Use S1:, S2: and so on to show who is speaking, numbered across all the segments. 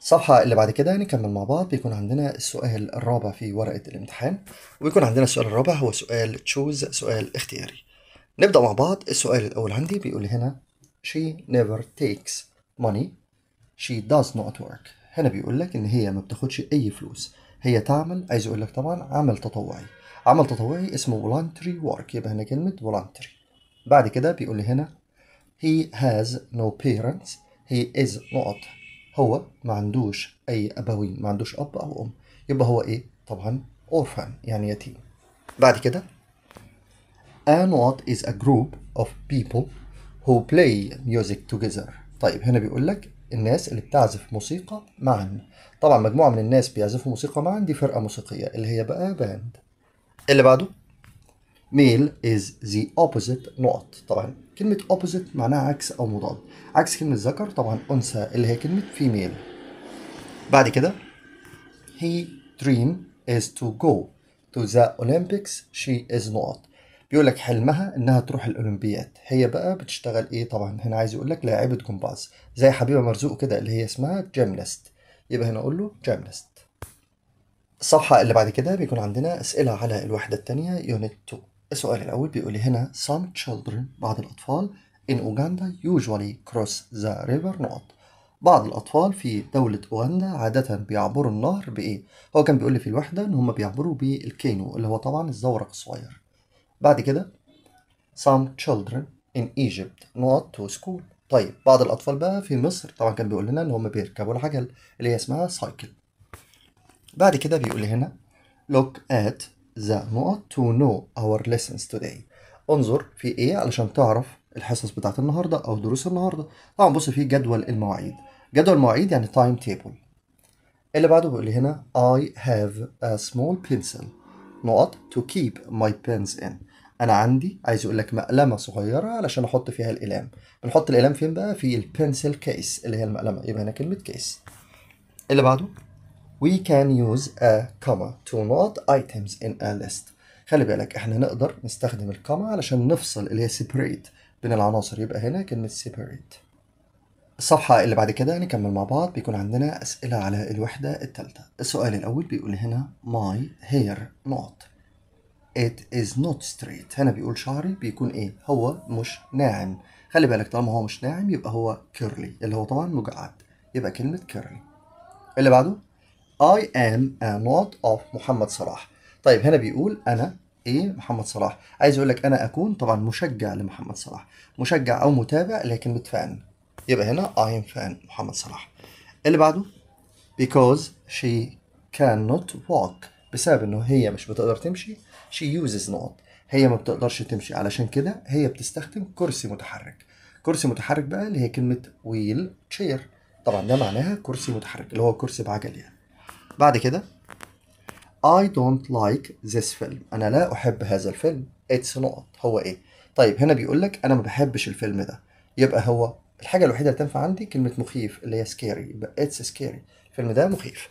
S1: الصفحة اللي بعد كده نكمل مع بعض بيكون عندنا السؤال الرابع في ورقة الامتحان وبيكون عندنا السؤال الرابع هو سؤال تشوز سؤال اختياري نبدأ مع بعض السؤال الأول عندي بيقول هنا she never takes money she does not work هنا بيقول لك إن هي ما بتاخدش أي فلوس هي تعمل عايز أقول لك طبعا عمل تطوعي عمل تطوعي اسمه voluntary work يبقى هنا كلمة voluntary بعد كده بيقول لي هنا he has no parents he is not هو ما عندوش أي أبوين ما عندوش أب أو أم يبقى هو إيه طبعا orphan يعني يتيم بعد كده Anwad is a group of people who play music together طيب هنا بيقول لك الناس اللي بتعزف موسيقى معا طبعا مجموعة من الناس بيعزفوا موسيقى معا دي فرقة موسيقية اللي هي بقى باند اللي بعده male is the opposite نقط طبعا كلمة opposite معناها عكس أو مضاد عكس كلمة ذكر طبعا أنثى اللي هي كلمة female بعد كده he dream is to go to the Olympics she is not بيقول لك حلمها انها تروح الاولمبياد هي بقى بتشتغل ايه طبعا هنا عايز يقول لك لاعبه جمباز زي حبيبه مرزوق كده اللي هي اسمها جيمناست يبقى هنا اقول له جيمناست الصفحه اللي بعد كده بيكون عندنا اسئله على الوحده الثانيه يونت 2 السؤال الأول بيقول هنا some children بعض الأطفال in Uganda usually cross the river نقط بعض الأطفال في دولة أوغندا عادة بيعبروا النهر بإيه؟ هو كان بيقول لي في الوحدة إن هما بيعبروا بالكينو اللي هو طبعا الزورق الصغير بعد كده some children in Egypt not to school طيب بعض الأطفال بقى في مصر طبعا كان بيقول لنا إن هما بيركبوا العجل اللي هي اسمها سايكل بعد كده بيقول لي هنا look at ذا نقط to know our lessons today انظر في ايه علشان تعرف الحصص بتاعت النهارده او دروس النهارده طبعا بص في جدول المواعيد جدول المواعيد يعني تايم تيبل اللي بعده بيقول لي هنا I have a small pencil نقط to keep my pens in انا عندي عايز اقول لك مقلمه صغيره علشان احط فيها الالام بنحط الالام فين بقى في البنسل كيس اللي هي المقلمه يبقى هنا كلمه كيس اللي بعده We can use a comma to note items in a list. خلي بالك احنا نقدر نستخدم الكما علشان نفصل اللي هي separate بين العناصر يبقى هنا كلمة separate. الصفحة اللي بعد كده نكمل مع بعض بيكون عندنا أسئلة على الوحدة التالتة. السؤال الأول بيقول هنا my hair not. It is not straight. هنا بيقول شعري بيكون إيه؟ هو مش ناعم. خلي بالك طالما هو مش ناعم يبقى هو كيرلي اللي هو طبعا مجعد. يبقى كلمة كيرلي. اللي بعده I am not of محمد صلاح طيب هنا بيقول أنا ايه محمد صلاح عايز اقول لك انا اكون طبعا مشجع لمحمد صلاح مشجع او متابع لكن فان يبقى هنا I am fan محمد صلاح اللي بعده because she cannot walk بسبب انه هي مش بتقدر تمشي she uses not هي ما بتقدرش تمشي علشان كده هي بتستخدم كرسي متحرك كرسي متحرك بقى اللي هي كلمة wheel chair طبعا ده معناها كرسي متحرك اللي هو كرسي بعجل يعني بعد كده I don't like this film أنا لا أحب هذا الفيلم it's نقط هو إيه طيب هنا بيقول لك أنا ما بحبش الفيلم ده يبقى هو الحاجة الوحيدة اللي تنفع عندي كلمة مخيف اللي هي scary يبقى it's scary الفيلم ده مخيف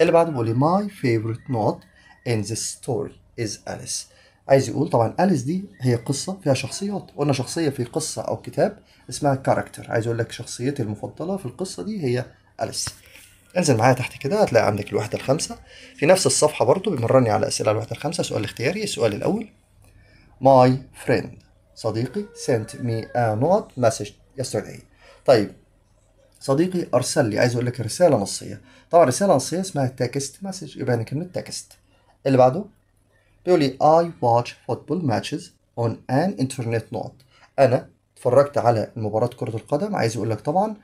S1: اللي بعده بيقول لي my favorite note in this story is Alice عايز يقول طبعا أليس دي هي قصة فيها شخصيات قلنا شخصية في قصة أو كتاب اسمها character عايز يقول لك شخصيتي المفضلة في القصة دي هي أليس انزل معايا تحت كده هتلاقي عندك الوحدة الخامسة في نفس الصفحة برضو بيمرني على أسئلة الوحدة الخامسة سؤال اختياري السؤال الأول My friend صديقي sent me a note message yesterday طيب صديقي أرسل لي عايز أقول لك رسالة نصية طبعا رسالة نصية اسمها تكست مسج يبقى يعني كلمة تكست اللي بعده بيقول لي I watch football matches on an internet note أنا اتفرجت على مباراة كرة القدم عايز أقول لك طبعا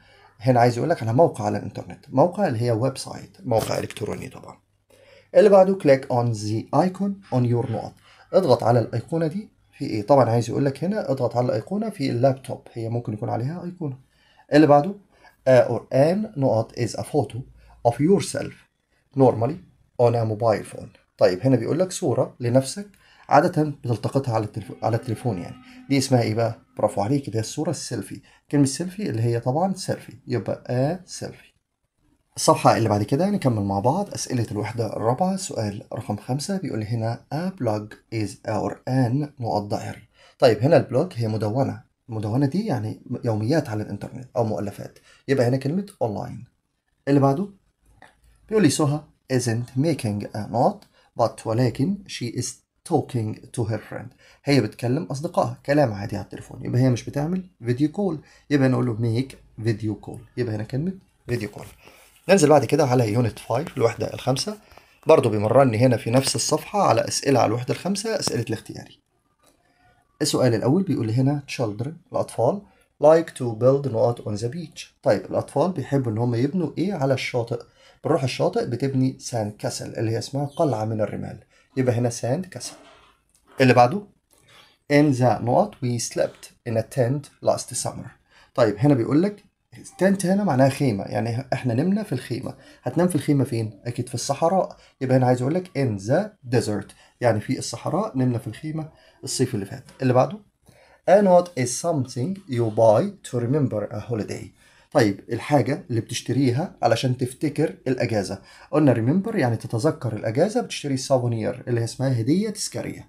S1: هنا عايز يقول لك على موقع على الانترنت موقع اللي هي ويب سايت موقع الكتروني طبعا اللي بعده كليك اون ذا ايكون اون يور نقط اضغط على الايقونه دي في ايه طبعا عايز يقول لك هنا اضغط على الايقونه في اللابتوب هي ممكن يكون عليها ايقونه اللي بعده اور ان نقط از ا فوتو اوف يور سيلف نورمالي اون ا موبايل فون طيب هنا بيقول لك صوره لنفسك عادة بتلتقطها على التلف... على التليفون يعني دي اسمها ايه بقى؟ برافو عليك اللي هي الصورة السيلفي كلمة سيلفي اللي هي طبعا سيلفي يبقى آه سيلفي الصفحة اللي بعد كده نكمل مع بعض أسئلة الوحدة الرابعة سؤال رقم خمسة بيقول لي هنا a blog is our an دائري طيب هنا البلوج هي مدونة المدونة دي يعني يوميات على الإنترنت أو مؤلفات يبقى هنا كلمة أونلاين اللي بعده بيقول لي سهى isn't making a نوت but ولكن she is talking to her friend هي بتكلم أصدقائها كلام عادي على التليفون يبقى هي مش بتعمل فيديو كول يبقى نقول له ميك فيديو كول يبقى هنا كلمة فيديو كول ننزل بعد كده على يونت 5 الوحدة الخامسة برضه بيمرني هنا في نفس الصفحة على أسئلة على الوحدة الخامسة أسئلة الاختياري السؤال الأول بيقول لي هنا children الأطفال like to build نقط on the beach طيب الأطفال بيحبوا إن هم يبنوا إيه على الشاطئ بنروح الشاطئ بتبني سان كاسل اللي هي اسمها قلعة من الرمال يبقى هنا sand كسر اللي بعده in the نقط we slept in a tent last summer طيب هنا بيقول لك tent هنا معناها خيمة يعني احنا نمنا في الخيمة هتنام في الخيمة فين؟ أكيد في الصحراء يبقى هنا عايز أقول لك in the desert يعني في الصحراء نمنا في الخيمة الصيف اللي فات اللي بعده a note is something you buy to remember a holiday طيب الحاجة اللي بتشتريها علشان تفتكر الأجازة قلنا remember يعني تتذكر الأجازة بتشتري سافونير اللي اسمها هدية تذكارية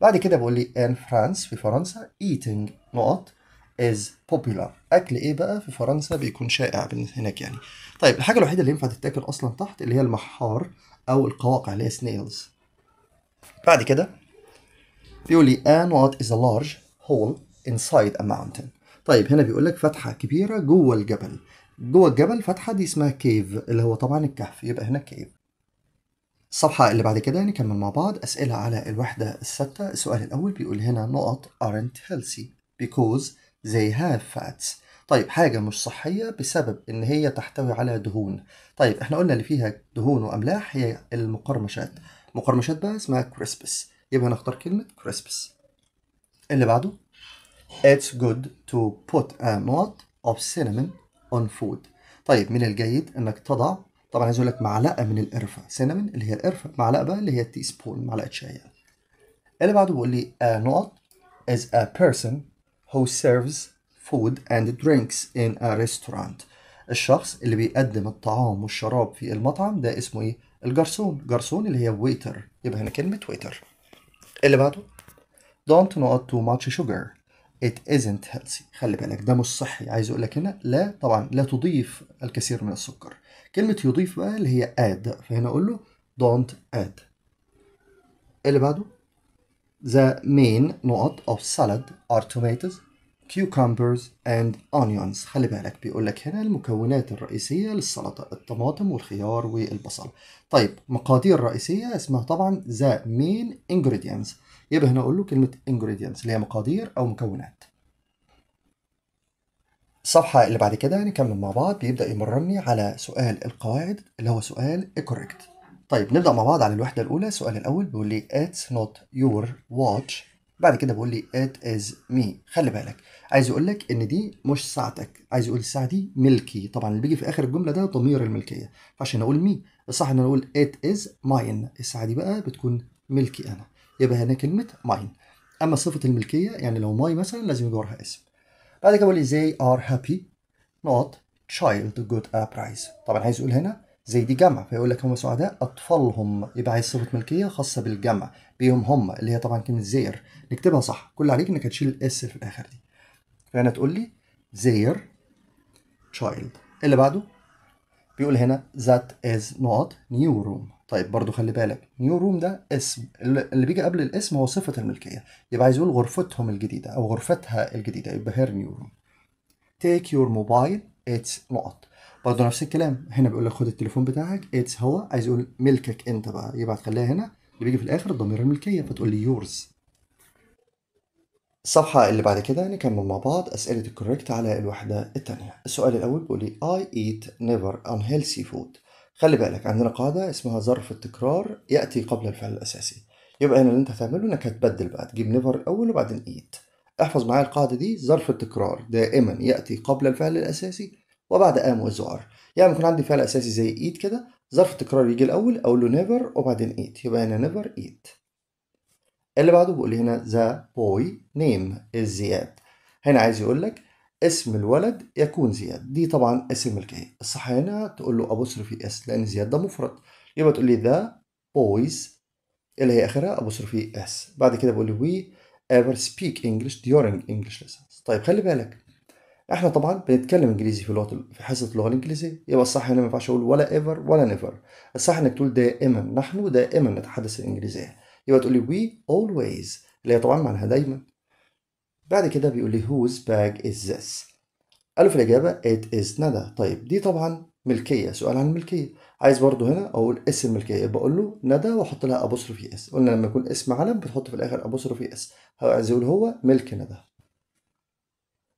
S1: بعد كده بقول لي in France في فرنسا eating نقط is popular أكل إيه بقى في فرنسا بيكون شائع هناك يعني طيب الحاجة الوحيدة اللي ينفع تتاكل أصلا تحت اللي هي المحار أو القواقع اللي هي snails بعد كده بيقول لي an what is a large hole inside a mountain طيب هنا بيقول لك فتحه كبيره جوه الجبل جوه الجبل فتحه دي اسمها كيف اللي هو طبعا الكهف يبقى هنا كيف الصفحة اللي بعد كده نكمل مع بعض أسئلة على الوحدة الثابتة السؤال الأول بيقول هنا نقط aren't healthy because they have fats طيب حاجة مش صحية بسبب إن هي تحتوي على دهون طيب إحنا قلنا اللي فيها دهون وأملاح هي المقرمشات مقرمشات بقى اسمها كريسبس يبقى هنختار كلمة كريسبس اللي بعده It's good to put uh, a lot of cinnamon on food. طيب من الجيد انك تضع طبعا عايز اقول لك معلقه من القرفه سينامون اللي هي القرفه معلقه بقى اللي هي التي سبون معلقه شاي يعني. اللي بعده بيقول لي uh, a not is a person who serves food and drinks in a restaurant. الشخص اللي بيقدم الطعام والشراب في المطعم ده اسمه ايه؟ الجرسون، جرسون اللي هي ويتر، يبقى هنا كلمة ويتر. اللي بعده don't not too much sugar it isn't healthy خلي بالك ده مش صحي عايز اقول لك هنا لا طبعا لا تضيف الكثير من السكر كلمة يضيف بقى اللي هي add فهنا اقول له don't add إيه اللي بعده the main نقط of salad are tomatoes cucumbers and onions خلي بالك بيقول لك هنا المكونات الرئيسية للسلطة الطماطم والخيار والبصل طيب مقادير رئيسية اسمها طبعا the main ingredients يبقى هنا اقول له كلمه ingredients اللي هي مقادير او مكونات الصفحة اللي بعد كده هنكمل يعني مع بعض بيبدأ يمرني على سؤال القواعد اللي هو سؤال correct طيب نبدأ مع بعض على الوحدة الأولى السؤال الأول بيقول لي it's not your watch بعد كده بيقول لي it is me خلي بالك عايز يقول لك ان دي مش ساعتك عايز يقول الساعه دي ملكي طبعا اللي بيجي في اخر الجمله ده ضمير الملكيه فعشان اقول مي الصح ان انا اقول it is mine الساعه دي بقى بتكون ملكي انا يبقى هنا كلمه ماين اما صفه الملكيه يعني لو ماي مثلا لازم يجي وراها اسم بعد كده بقول they are happy not child good uprise طبعا عايز يقول هنا زي دي جمع فيقول لك هم سعداء اطفالهم يبقى عايز صفه ملكيه خاصه بالجمع بيهم هم اللي هي طبعا كلمه زير نكتبها صح كل عليك انك هتشيل الاس في الاخر دي فهنا تقول لي زير child اللي بعده بيقول هنا that is not new room طيب برضو خلي بالك نيو روم ده اسم اللي بيجي قبل الاسم هو صفة الملكية يبقى عايز يقول غرفتهم الجديدة أو غرفتها الجديدة يبقى هير نيو روم تيك يور موبايل اتس نقط برضه نفس الكلام هنا بيقول لك خد التليفون بتاعك اتس هو عايز يقول ملكك انت بقى يبقى هتخليها هنا اللي بيجي في الاخر ضمير الملكيه فتقول لي يورز الصفحة اللي بعد كده نكمل مع بعض أسئلة الكوريكت على الوحدة التانية السؤال الأول بيقول لي I eat never unhealthy food خلي بالك عندنا قاعدة اسمها ظرف التكرار يأتي قبل الفعل الأساسي يبقى هنا اللي أنت هتعمله إنك هتبدل بقى تجيب نيفر الأول وبعدين ايت احفظ معايا القاعدة دي ظرف التكرار دائما يأتي قبل الفعل الأساسي وبعد ام وزار يعني يكون عندي فعل أساسي زي ايت كده ظرف التكرار يجي الأول أقول له نيفر وبعدين ايت يبقى هنا نيفر ايت اللي بعده بيقول هنا ذا بوي نيم زياد هنا عايز يقول لك اسم الولد يكون زياد دي طبعا اسم ملكية الصح هنا تقول له أبوستروفي اس لأن زياد ده مفرد يبقى تقول لي ذا بويز اللي هي آخرها أبوستروفي اس بعد كده بقول لي وي ايفر سبيك انجلش ديورينج انجلش lessons طيب خلي بالك احنا طبعا بنتكلم انجليزي في لغه في حصه اللغه الانجليزيه يبقى الصح هنا ما ينفعش اقول ولا ايفر ولا نيفر الصح انك تقول دائما نحن دائما نتحدث الانجليزيه يبقى تقول لي وي اولويز اللي هي طبعا معناها دايما بعد كده بيقول لي whose bag is this قالوا في الإجابة it is ندى طيب دي طبعا ملكية سؤال عن الملكية عايز برضو هنا أقول اسم الملكية يبقى أقول له ندى وأحط لها في اس قلنا لما يكون اسم علم بتحط في الآخر في اس عايز يقول هو ملك ندى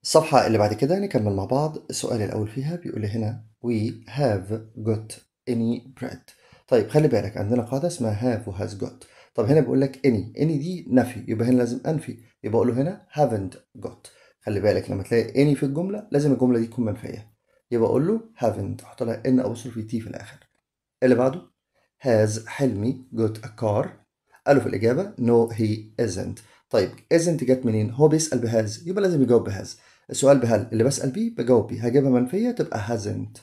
S1: الصفحة اللي بعد كده نكمل مع بعض السؤال الأول فيها بيقول لي هنا we have got any bread طيب خلي بالك عندنا قاعدة اسمها have و has got طب هنا بيقول لك any any دي نفي يبقى هنا لازم انفي يبقى اقول له هنا haven't got خلي بالك لما تلاقي any في الجمله لازم الجمله دي تكون منفيه يبقى اقول له haven't احط لها ان او apostrophe تي في الاخر اللي بعده has حلمي got a car قالوا في الاجابه no he isn't طيب isn't جت منين هو بيسال بهاز يبقى لازم يجاوب بهاز السؤال بهل اللي بسال بيه بجاوب بيه هجيبها منفيه تبقى hasn't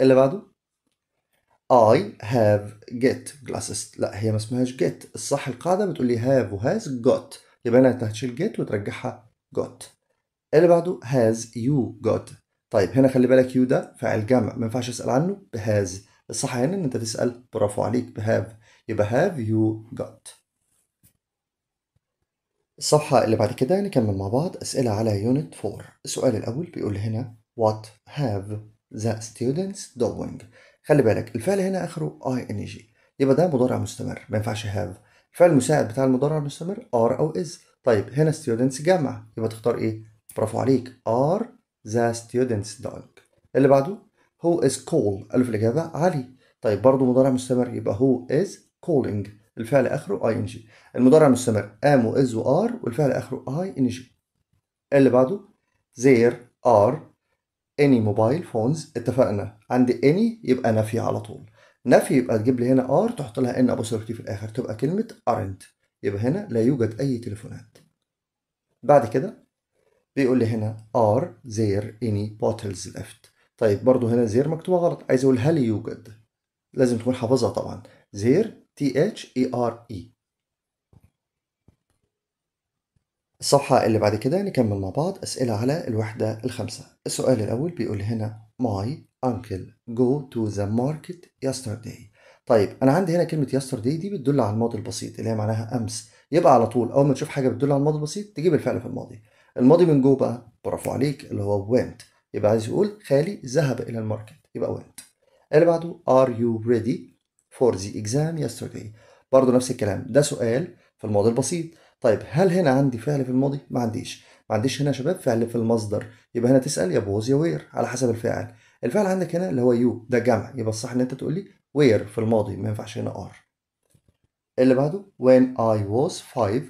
S1: اللي بعده I have get glasses لا هي ما اسمهاش get الصح القاعدة بتقول لي have و has got يبقى أنا هتشيل get وترجعها got اللي بعده has you got طيب هنا خلي بالك يو ده فعل جمع ما ينفعش أسأل عنه بهاز الصح هنا إن أنت تسأل برافو عليك بهاف يبقى have you got الصفحة اللي بعد كده نكمل مع بعض أسئلة على يونت 4 السؤال الأول بيقول هنا what have the students doing خلي بالك الفعل هنا اخره اي ان جي يبقى ده مضارع مستمر ما ينفعش هاف الفعل المساعد بتاع المضارع المستمر ار او از طيب هنا ستودنتس جمع يبقى تختار ايه برافو عليك ار ذا ستودنتس دونج اللي بعده هو از كول الف الاجابه علي طيب برضه مضارع مستمر يبقى هو از كولينج الفعل اخره اي ان جي المضارع المستمر ام واز وار والفعل اخره اي ان جي اللي بعده زير ار any mobile phones اتفقنا عند any يبقى نفي على طول نفي يبقى تجيب لي هنا ار تحط لها ان ابو في الاخر تبقى كلمه aren't يبقى هنا لا يوجد اي تليفونات بعد كده بيقول لي هنا are there any bottles left طيب برضو هنا زير مكتوبه غلط عايز اقول هل يوجد لازم تكون حافظها طبعا زير تي اتش اي ار اي الصفحة اللي بعد كده نكمل مع بعض أسئلة على الوحدة الخامسة السؤال الأول بيقول هنا my uncle go to the market yesterday طيب أنا عندي هنا كلمة yesterday دي بتدل على الماضي البسيط اللي هي معناها أمس يبقى على طول أول ما تشوف حاجة بتدل على الماضي البسيط تجيب الفعل في الماضي الماضي من جو بقى برافو عليك اللي هو went يبقى عايز يقول خالي ذهب إلى الماركت يبقى went اللي بعده are you ready for the exam yesterday برضه نفس الكلام ده سؤال في الماضي البسيط طيب هل هنا عندي فعل في الماضي؟ ما عنديش ما عنديش هنا يا شباب فعل في المصدر يبقى هنا تسأل يا بوز يا وير على حسب الفاعل الفاعل عندك هنا اللي هو يو ده جمع يبقى الصح ان انت تقول لي وير في الماضي ما ينفعش هنا ار اللي بعده when I was five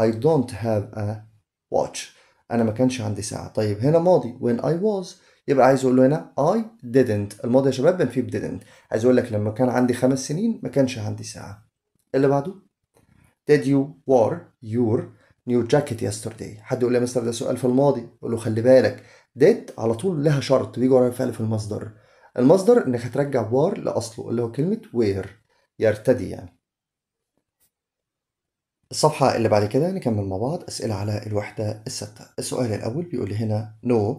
S1: I don't have a watch انا ما كانش عندي ساعه طيب هنا ماضي when I was يبقى عايز اقول له هنا I didn't الماضي يا شباب بنفيه ب didn't عايز اقول لك لما كان عندي خمس سنين ما كانش عندي ساعه اللي بعده did you wear your new jacket yesterday حد يقول لي مستر ده سؤال في الماضي يقول له خلي بالك did على طول لها شرط بيجي وراها فعل في المصدر المصدر انك هترجع وار لاصله اللي هو كلمه وير يرتدي يعني الصفحة اللي بعد كده نكمل مع بعض أسئلة على الوحدة الستة السؤال الأول بيقول لي هنا no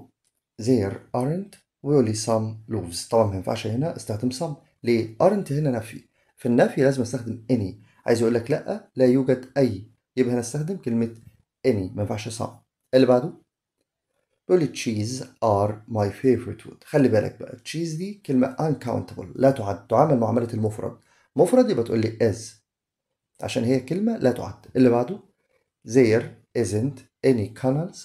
S1: there aren't ويقول لي some rules طبعا ما ينفعش هنا استخدم some ليه aren't هنا نفي في النفي لازم استخدم any عايز يقول لك لا لا يوجد اي يبقى هنستخدم كلمه any ما ينفعش صعب اللي بعده بيقول لي تشيز ار ماي فيفورت فود خلي بالك بقى تشيز دي كلمه uncountable لا تعد تعامل معامله المفرد مفرد يبقى تقول لي is عشان هي كلمه لا تعد اللي بعده there isn't any canals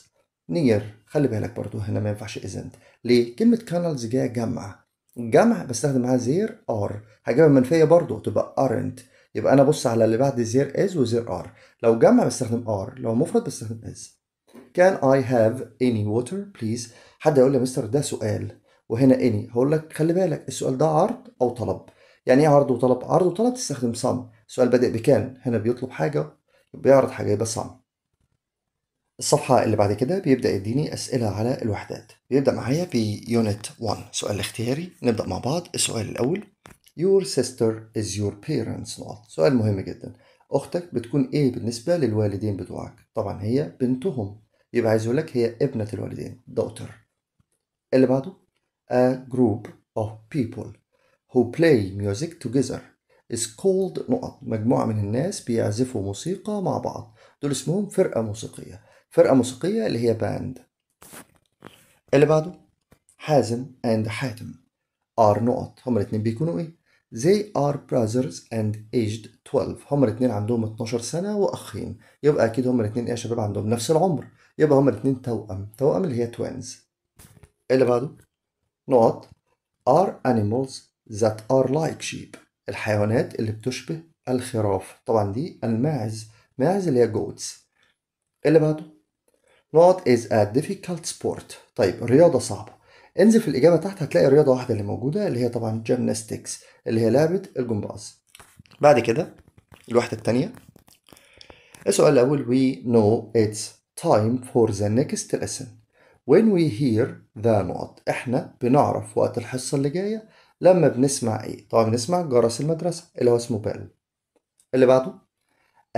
S1: near خلي بالك برضو هنا ما ينفعش isn't ليه كلمه canals جايه جمع جمع بستخدم معاها زير ار هجيبها منفيه برضو تبقى ارنت يبقى انا بص على اللي بعد زير از وزير ار لو جمع بستخدم ار لو مفرد بستخدم از كان اي هاف اني ووتر بليز حد يقول لي يا مستر ده سؤال وهنا اني هقول لك خلي بالك السؤال ده عرض او طلب يعني ايه عرض وطلب عرض وطلب تستخدم سام السؤال بادئ بكان هنا بيطلب حاجه بيعرض حاجه يبقى سام الصفحة اللي بعد كده بيبدأ يديني أسئلة على الوحدات بيبدأ معايا بيونت 1 سؤال اختياري نبدأ مع بعض السؤال الأول your sister is your parents نقط سؤال مهم جدا أختك بتكون إيه بالنسبة للوالدين بتوعك طبعا هي بنتهم يبقى عايز يقول لك هي ابنة الوالدين daughter اللي بعده a group of people who play music together is called نقط مجموعة من الناس بيعزفوا موسيقى مع بعض دول اسمهم فرقة موسيقية فرقة موسيقية اللي هي باند اللي بعده حازم and حاتم are نقط هما الاتنين بيكونوا ايه They are brothers and aged 12 هما الاثنين عندهم 12 سنة وأخين يبقى أكيد هما الاثنين إيه يا شباب عندهم نفس العمر يبقى هما الاثنين توأم توأم اللي هي twins إيه اللي بعده نقط are animals that are like sheep الحيوانات اللي بتشبه الخراف طبعا دي الماعز ماعز اللي هي goats إيه اللي بعده نقط is a difficult sport طيب رياضة صعبة انزل في الاجابه تحت هتلاقي رياضه واحده اللي موجوده اللي هي طبعا جيمناستكس اللي هي لعبه الجمباز بعد كده الوحده الثانيه السؤال الاول we know it's time for the next lesson when we hear the not احنا بنعرف وقت الحصه اللي جايه لما بنسمع ايه طبعا بنسمع جرس المدرسه اللي هو اسمه بيل اللي بعده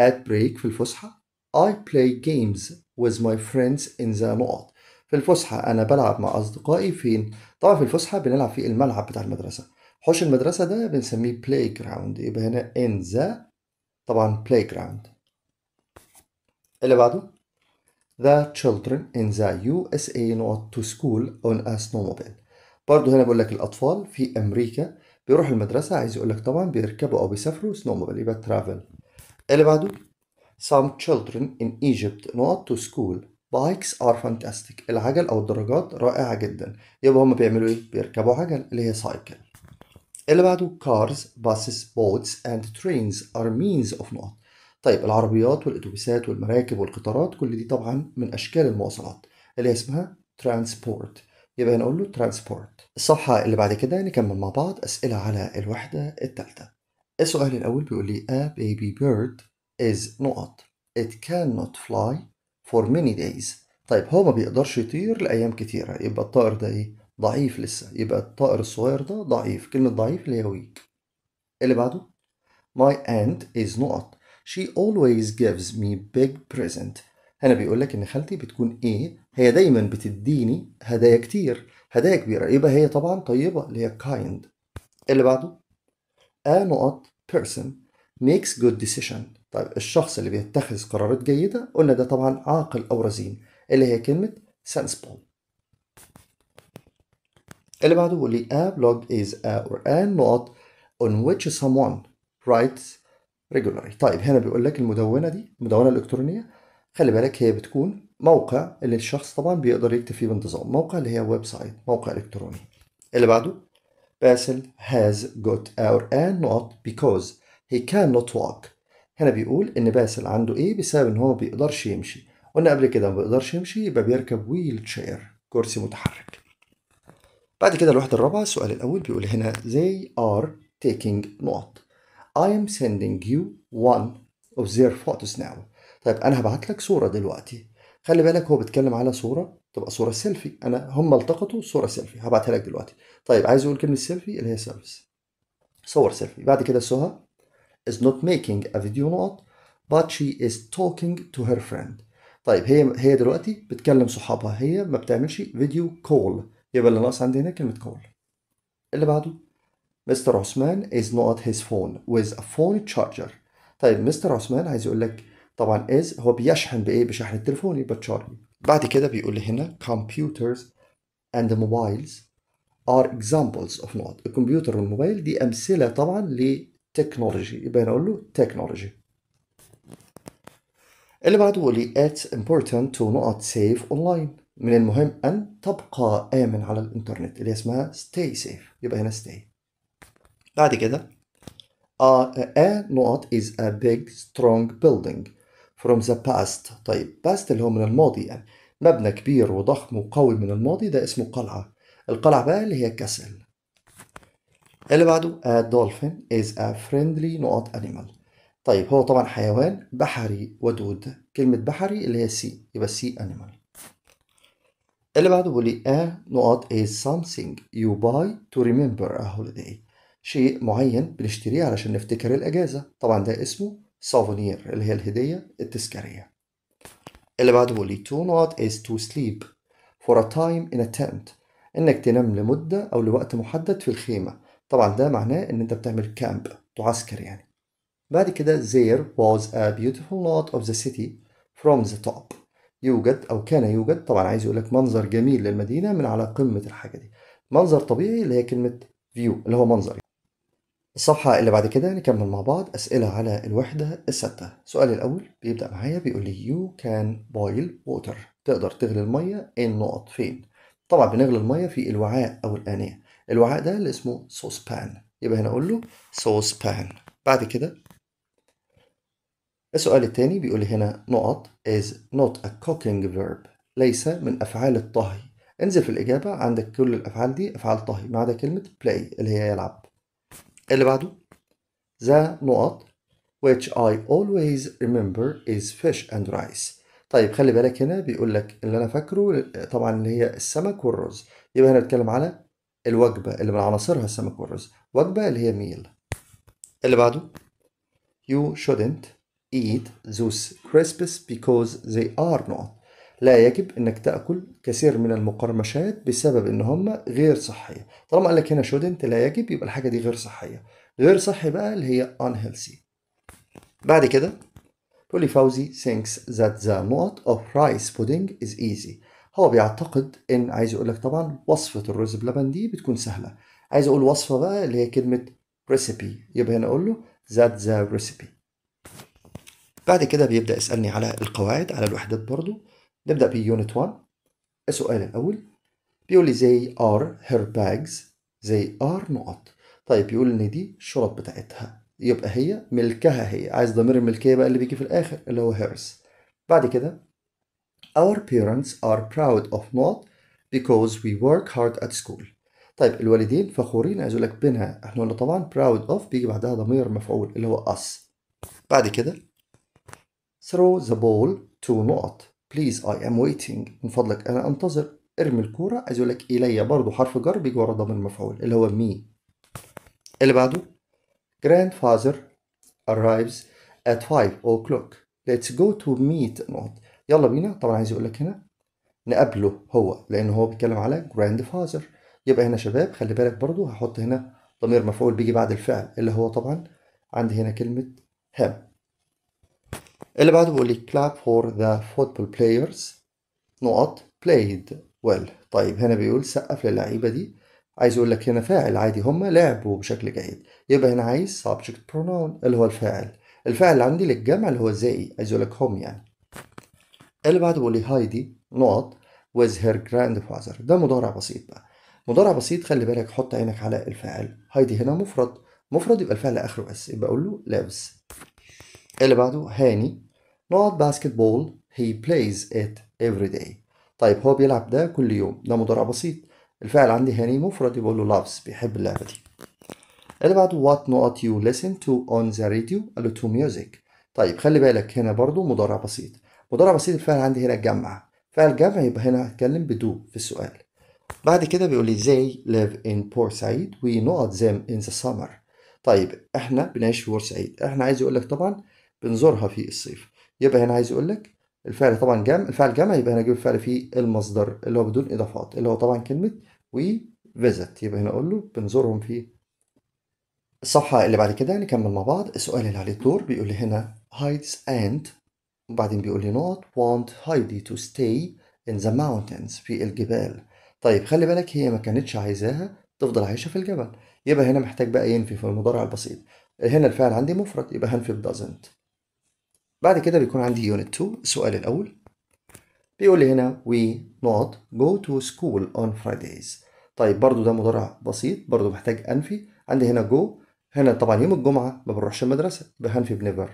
S1: at break في الفسحه I play games with my friends in the not في الفسحة أنا بلعب مع أصدقائي فين؟ طبعا في الفسحة بنلعب في الملعب بتاع المدرسة حوش المدرسة ده بنسميه بلاي جراوند يبقى هنا إن ذا طبعا بلاي جراوند اللي بعده The children in the USA not to school on a snowmobile برضه هنا بقول لك الأطفال في أمريكا بيروح المدرسة عايز يقول لك طبعا بيركبوا أو بيسافروا snowmobile يبقى travel اللي بعده Some children in Egypt not to school بايكس ار فانتاستيك العجل او الدراجات رائعه جدا يبقى هما بيعملوا ايه بيركبوا عجل اللي هي سايكل اللي بعده كارز باسز بوتس اند ترينز ار مينز اوف نقط طيب العربيات والاتوبيسات والمراكب والقطارات كل دي طبعا من اشكال المواصلات اللي هي اسمها ترانسبورت يبقى هنقول له ترانسبورت الصفحه اللي بعد كده نكمل مع بعض اسئله على الوحده الثالثه السؤال الاول بيقول لي a baby bird is نقط it cannot fly for many days طيب هو ما بيقدرش يطير لأيام كتيرة يبقى الطائر ده إيه؟ ضعيف لسه يبقى الطائر الصغير ده ضعيف كلمة ضعيف اللي هي weak اللي بعده My aunt is not She always gives me big present هنا بيقول لك إن خالتي بتكون إيه؟ هي دايما بتديني هدايا كتير هدايا كبيرة يبقى هي طبعا طيبة اللي هي kind اللي بعده A not person makes good decision طيب الشخص اللي بيتخذ قرارات جيدة قلنا ده طبعا عاقل أو رزين اللي هي كلمة sensible اللي بعده بيقول لي a blog is a or a not on which someone writes regularly طيب هنا بيقول لك المدونة دي المدونة الإلكترونية خلي بالك هي بتكون موقع اللي الشخص طبعا بيقدر يكتب فيه بانتظام موقع اللي هي ويب سايت موقع إلكتروني اللي بعده باسل has got our and not because he cannot walk هنا بيقول ان باسل عنده ايه بسبب ان هو ما بيقدرش يمشي قلنا قبل كده ما بيقدرش يمشي يبقى بيركب ويل تشير كرسي متحرك بعد كده الوحده الرابعه السؤال الاول بيقول هنا they are taking note I am sending you one of their photos now طيب انا هبعت لك صوره دلوقتي خلي بالك هو بيتكلم على صوره تبقى صوره سيلفي انا هم التقطوا صوره سيلفي هبعتها لك دلوقتي طيب عايز اقول كلمه سيلفي اللي هي سيلفي صور سيلفي بعد كده سهى is not making a video note but she is talking to her friend طيب هي هي دلوقتي بتكلم صحابها هي ما بتعملش فيديو كول يبقى اللي ناقص عندي هنا كلمة كول اللي بعده مستر عثمان is not his phone with a phone charger طيب مستر عثمان عايز يقول لك طبعا is هو بيشحن بايه بشحن التليفون يبقى تشارجي بعد كده بيقول لي هنا computers and mobiles are examples of not الكمبيوتر والموبايل دي امثله طبعا ل تكنولوجي يبقى نقول له تكنولوجي اللي بعده بيقول لي it's important to not safe online من المهم أن تبقى آمن على الإنترنت اللي اسمها stay safe يبقى هنا stay بعد كده a, not is a big strong building from the past طيب past اللي هو من الماضي يعني مبنى كبير وضخم وقوي من الماضي ده اسمه قلعة القلعة بقى اللي هي كسل اللي بعده a dolphin is a friendly نقط animal طيب هو طبعا حيوان بحري ودود كلمة بحري اللي هي سي يبقى سي animal اللي بعده بيقول لي a نقط is something you buy to remember a holiday شيء معين بنشتريه علشان نفتكر الأجازة طبعا ده اسمه سوفونير اللي هي الهدية التذكارية اللي بعده بيقول لي to not is to sleep for a time in a tent إنك تنام لمدة أو لوقت محدد في الخيمة طبعا ده معناه ان انت بتعمل كامب تعسكر يعني بعد كده there was a beautiful lot of the city from the top يوجد أو كان يوجد طبعا عايز يقول لك منظر جميل للمدينة من على قمة الحاجة دي منظر طبيعي اللي هي كلمة فيو اللي هو منظر الصفحة اللي بعد كده نكمل مع بعض أسئلة على الوحدة الستة السؤال الأول بيبدأ معايا بيقول لي you can boil water تقدر تغلي المية إن نقط فين طبعا بنغلي المية في الوعاء أو الآنية الوعاء ده اللي اسمه صوص بان يبقى هنا اقول له صوص بان بعد كده السؤال التاني بيقول لي هنا نقط is not a cooking verb ليس من أفعال الطهي انزل في الإجابة عندك كل الأفعال دي أفعال طهي ما عدا كلمة play اللي هي يلعب اللي بعده ذا نقط which I always remember is fish and rice طيب خلي بالك هنا بيقول لك اللي أنا فاكره طبعا اللي هي السمك والرز يبقى هنا نتكلم على الوجبة اللي من عناصرها السمك والرز وجبة اللي هي ميل اللي بعده You shouldn't eat those crisps because they are not لا يجب انك تاكل كثير من المقرمشات بسبب ان هم غير صحيه طالما قال لك هنا shouldn't لا يجب يبقى الحاجه دي غير صحيه غير صحي بقى اللي هي unhealthy بعد كده تقول فوزي thinks that the mode of rice pudding is easy هو بيعتقد ان عايز يقول لك طبعا وصفه الرز بلبن دي بتكون سهله عايز اقول وصفه بقى اللي هي كلمه ريسيبي يبقى هنا اقول له ذات ذا ريسيبي بعد كده بيبدا يسالني على القواعد على الوحدات برضو نبدا بيونت 1 السؤال الاول بيقول لي زي ار هير باجز زي ار نقط طيب بيقول ان دي الشرط بتاعتها يبقى هي ملكها هي عايز ضمير الملكيه بقى اللي بيجي في الاخر اللي هو هيرز بعد كده Our parents are proud of not because we work hard at school. طيب الوالدين فخورين عايز اقول لك بنا احنا قلنا طبعا proud of بيجي بعدها ضمير مفعول اللي هو us. بعد كده throw the ball to not please I am waiting من فضلك انا انتظر ارمي الكوره عايز اقول لك الي برضه حرف جر بيجي ورا ضمير مفعول اللي هو me. اللي بعده grandfather arrives at 5 o'clock let's go to meet not يلا بينا طبعا عايز يقول لك هنا نقابله هو لان هو بيتكلم على جراند فازر يبقى هنا شباب خلي بالك برضو هحط هنا ضمير مفعول بيجي بعد الفعل اللي هو طبعا عندي هنا كلمة هام اللي بعده بيقول لي clap for the football players نقط played well طيب هنا بيقول سقف للعيبة دي عايز يقول لك هنا فاعل عادي هم لعبوا بشكل جيد يبقى هنا عايز subject pronoun اللي هو الفاعل الفاعل اللي عندي للجمع اللي هو زائي عايز يقول لك هم يعني اللي بعده بيقول لي هايدي نقط هير جراند grandfather ده مضارع بسيط بقى مضارع بسيط خلي بالك حط عينك على الفاعل هايدي هنا مفرد مفرد يبقى الفعل اخره اس يبقى اقول له لابس اللي بعده هاني نقط باسكت بول هي بلايز ات افري داي طيب هو بيلعب ده كل يوم ده مضارع بسيط الفعل عندي هاني مفرد يبقى له لافز بيحب اللعبة دي اللي بعده وات نوت يو listen to on the radio قال له to music طيب خلي بالك هنا برضو مضارع بسيط وضرب بسيط الفعل عندي هنا الجمع فعل جمع يبقى هنا هتكلم بدو في السؤال بعد كده بيقول لي they live in بورسعيد we not them in the summer طيب احنا بنعيش في بورسعيد احنا عايز يقول لك طبعا بنزورها في الصيف يبقى هنا عايز يقول لك الفعل طبعا جمع الفعل جمع يبقى هنا اجيب الفعل في المصدر اللي هو بدون اضافات اللي هو طبعا كلمه وي فيزت يبقى هنا اقول له بنزورهم في الصفحه اللي بعد كده نكمل مع بعض السؤال اللي عليه الدور بيقول لي هنا hides and وبعدين بيقول لي not want Heidi to stay in the mountains في الجبال طيب خلي بالك هي ما كانتش عايزاها تفضل عايشة في الجبل يبقى هنا محتاج بقى ينفي في المضارع البسيط هنا الفعل عندي مفرد يبقى هنفي doesn't بعد كده بيكون عندي يونت 2 السؤال الأول بيقول لي هنا we not go to school on Fridays طيب برضو ده مضارع بسيط برضو محتاج أنفي عندي هنا go هنا طبعا يوم الجمعة ما بنروحش المدرسة يبقى هنفي بنيفر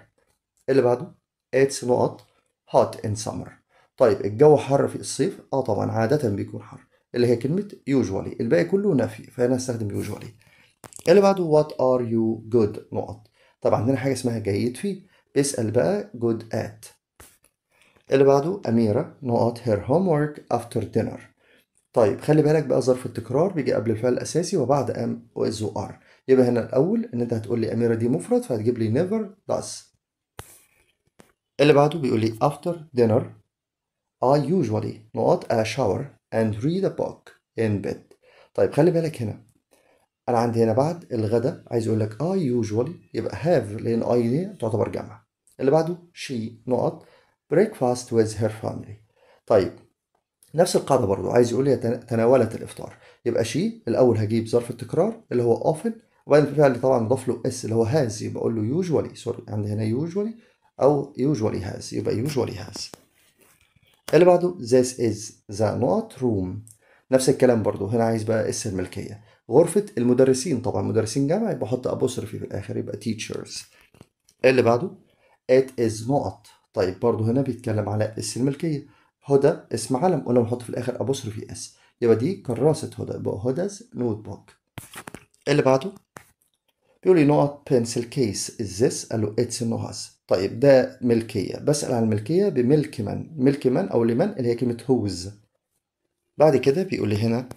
S1: اللي بعده اتس نقط hot in summer طيب الجو حر في الصيف اه طبعا عادة بيكون حر اللي هي كلمة يوجوالي الباقي كله نفي فهنا استخدم يوجوالي اللي بعده وات ار يو جود نقط طبعا عندنا حاجة اسمها جيد فيه اسأل بقى جود ات اللي بعده أميرة نقط هوم ورك افتر دينر طيب خلي بالك بقى ظرف التكرار بيجي قبل الفعل الأساسي وبعد أم وإز ار يبقى هنا الأول إن أنت هتقول لي أميرة دي مفرد فهتجيب لي نيفر داس اللي بعده بيقول لي after dinner I usually not a shower and read a book in bed طيب خلي بالك هنا انا عندي هنا بعد الغداء عايز اقول لك I usually يبقى have لان I دي تعتبر جمع اللي بعده she نقط breakfast with her family طيب نفس القاعدة برضو عايز يقول لي تناولت الإفطار يبقى شي الأول هجيب ظرف التكرار اللي هو often وبعدين فعل طبعا نضاف له اس اللي هو هاز يبقى اقول له يوجوالي سوري عندي هنا يوجوالي أو usually has يبقى usually has اللي بعده this is the not room نفس الكلام برضو هنا عايز بقى اس الملكية غرفة المدرسين طبعا مدرسين جامعة يبقى أحط أبوسترفي في الآخر يبقى teachers اللي بعده it is not طيب برضو هنا بيتكلم على اس الملكية هدى اسم علم قلنا نحط في الآخر أبوسترفي اس يبقى دي كراسة هدى يبقى هدى's نوت بوك اللي بعده بيقول لي نقط بنسل كيس ذس قال له اتس نو هاز طيب ده ملكيه بسال عن الملكيه بملك من ملك من او لمن اللي هي كلمه هوز بعد كده بيقول لي هنا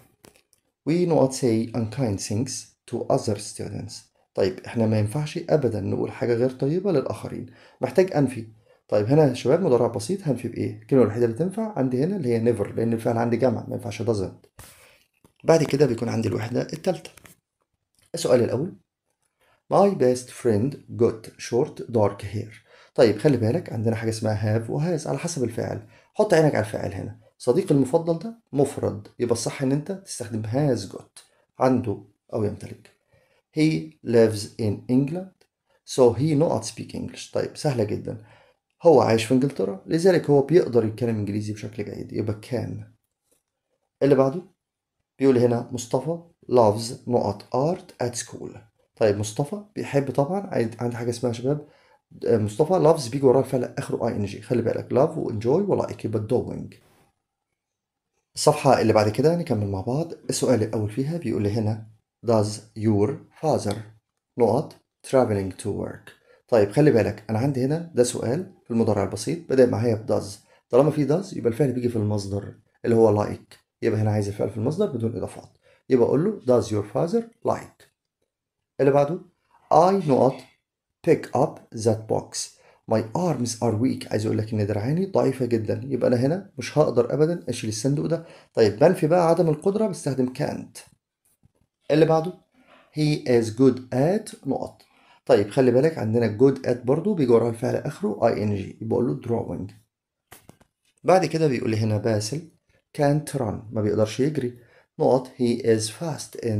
S1: we not say unkind things to other students طيب احنا ما ينفعش ابدا نقول حاجه غير طيبه للاخرين محتاج انفي طيب هنا شباب مضارع بسيط هنفي بايه الكلمه الوحيده اللي تنفع عندي هنا اللي هي نيفر لان الفعل عندي جمع ما ينفعش doesn't بعد كده بيكون عندي الوحده الثالثه السؤال الاول My best friend got short dark hair طيب خلي بالك عندنا حاجة اسمها have وهاز على حسب الفعل حط عينك على الفعل هنا صديقي المفضل ده مفرد يبقى الصح ان انت تستخدم has got عنده او يمتلك he lives in England so he not speak English طيب سهلة جدا هو عايش في انجلترا لذلك هو بيقدر يتكلم انجليزي بشكل جيد يبقى كان اللي بعده بيقول هنا مصطفى loves not art at school طيب مصطفى بيحب طبعا عندي حاجه اسمها شباب آه، مصطفى لافز بيجي وراه الفعل اخره اي ان جي خلي بالك لاف وانجوي ولايك يبقى دوينج الصفحه اللي بعد كده نكمل مع بعض السؤال الاول فيها بيقول لي هنا does your father نقط traveling to work طيب خلي بالك انا عندي هنا ده سؤال في المضارع البسيط بدأ معايا بداز طالما في داز يبقى الفعل بيجي في المصدر اللي هو لايك like. يبقى هنا عايز الفعل في المصدر بدون اضافات يبقى اقول له does your father like اللي بعده I not pick up that box my arms are weak عايز اقول لك ان دراعاني ضعيفه جدا يبقى انا هنا مش هقدر ابدا اشيل الصندوق ده طيب بنفي بقى عدم القدره بستخدم can't اللي بعده he is good at نقط طيب خلي بالك عندنا good at برضو بيجي وراها الفعل اخره ing يبقى اقول له drawing بعد كده بيقول لي هنا باسل can't run ما بيقدرش يجري نقط he is fast in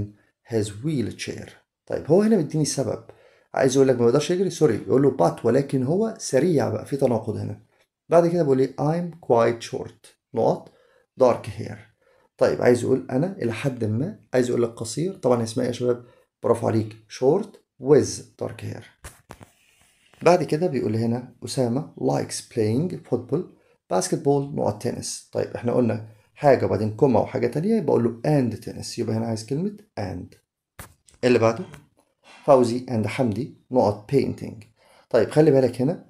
S1: his wheelchair طيب هو هنا مديني سبب عايز يقول لك ما بيقدرش يجري سوري يقول له بات ولكن هو سريع بقى في تناقض هنا بعد كده بيقول ايه I'm quite short نقط dark hair طيب عايز يقول انا الى حد ما عايز يقول لك قصير طبعا اسمها ايه يا شباب برافو عليك short with dark hair بعد كده بيقول هنا اسامه likes playing football basketball نقط تنس طيب احنا قلنا حاجه وبعدين كومه وحاجه تانية يبقى اقول له and تنس يبقى هنا عايز كلمه and إيه اللي بعده فوزي اند حمدي نقط painting طيب خلي بالك هنا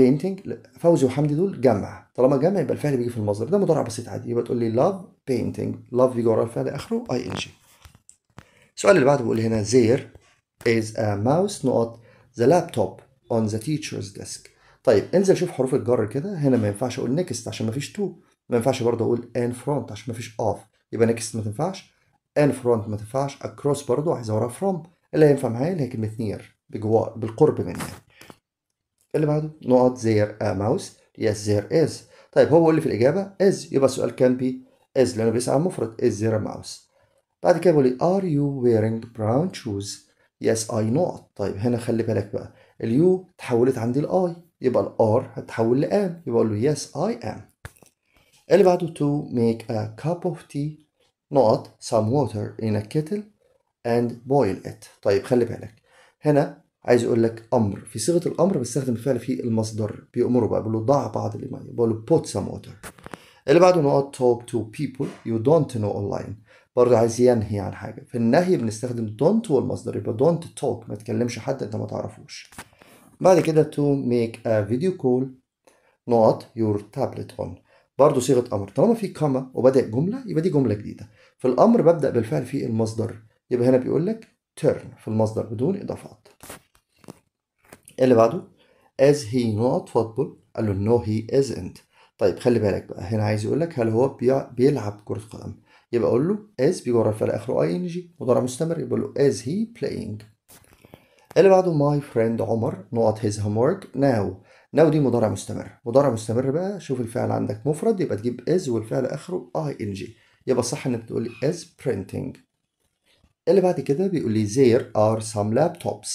S1: painting فوزي وحمدي دول جمع طالما جمع يبقى الفعل بيجي في المصدر ده مضارع بسيط عادي يبقى تقول لي love painting love بيجي ورا الفعل اخره اي ان جي السؤال اللي بعده بيقول هنا there is a mouse نقط the laptop on the teacher's desk طيب انزل شوف حروف الجر كده هنا ما ينفعش اقول نيكست عشان ما فيش تو ما ينفعش برضه اقول ان فرونت عشان ما فيش اوف يبقى نيكست ما تنفعش ان فرونت ما تنفعش اكروس برضه عايز وراها فروم اللي هينفع معايا اللي هي كلمة نير بجوار بالقرب مني اللي بعده نقط زير ا ماوس يس زير از طيب هو بيقول لي في الاجابه از يبقى السؤال كان بي از لانه بيسال عن مفرد از زير ماوس بعد كده بيقول لي ار يو ويرينج براون شوز يس اي نوت طيب هنا خلي بالك بقى اليو تحولت عندي الاي يبقى الار هتحول لام يبقى اقول له يس اي ام اللي بعده to make a cup of tea not some water in a kettle and boil it طيب خلي بالك هنا عايز يقول لك امر في صيغه الامر بستخدم الفعل في المصدر بيأمره بقى بيقول له ضع بعض الميه بقول له put some water اللي بعده نقط talk to people you don't know online برضه عايز ينهي عن حاجه في النهي بنستخدم don't والمصدر يبقى don't talk ما تكلمش حد انت ما تعرفوش بعد كده to make a video call نقط your tablet on برضه صيغه امر طالما في كما وبدأ جمله يبقى دي جمله جديده في الامر ببدأ بالفعل في المصدر يبقى هنا بيقول لك turn في المصدر بدون اضافات إيه اللي بعده as he not football قال له no he isn't طيب خلي بالك بقى هنا عايز يقول لك هل هو بيلعب كرة قدم يبقى اقول له as بيجر الفعل اخره ing مضارع مستمر يبقى له as he playing إيه اللي بعده my friend عمر not his homework now now دي مضارع مستمر مضارع مستمر بقى شوف الفعل عندك مفرد يبقى تجيب as والفعل اخره ing يبقى صح انك تقول as printing اللي بعد كده بيقول لي there are some laptops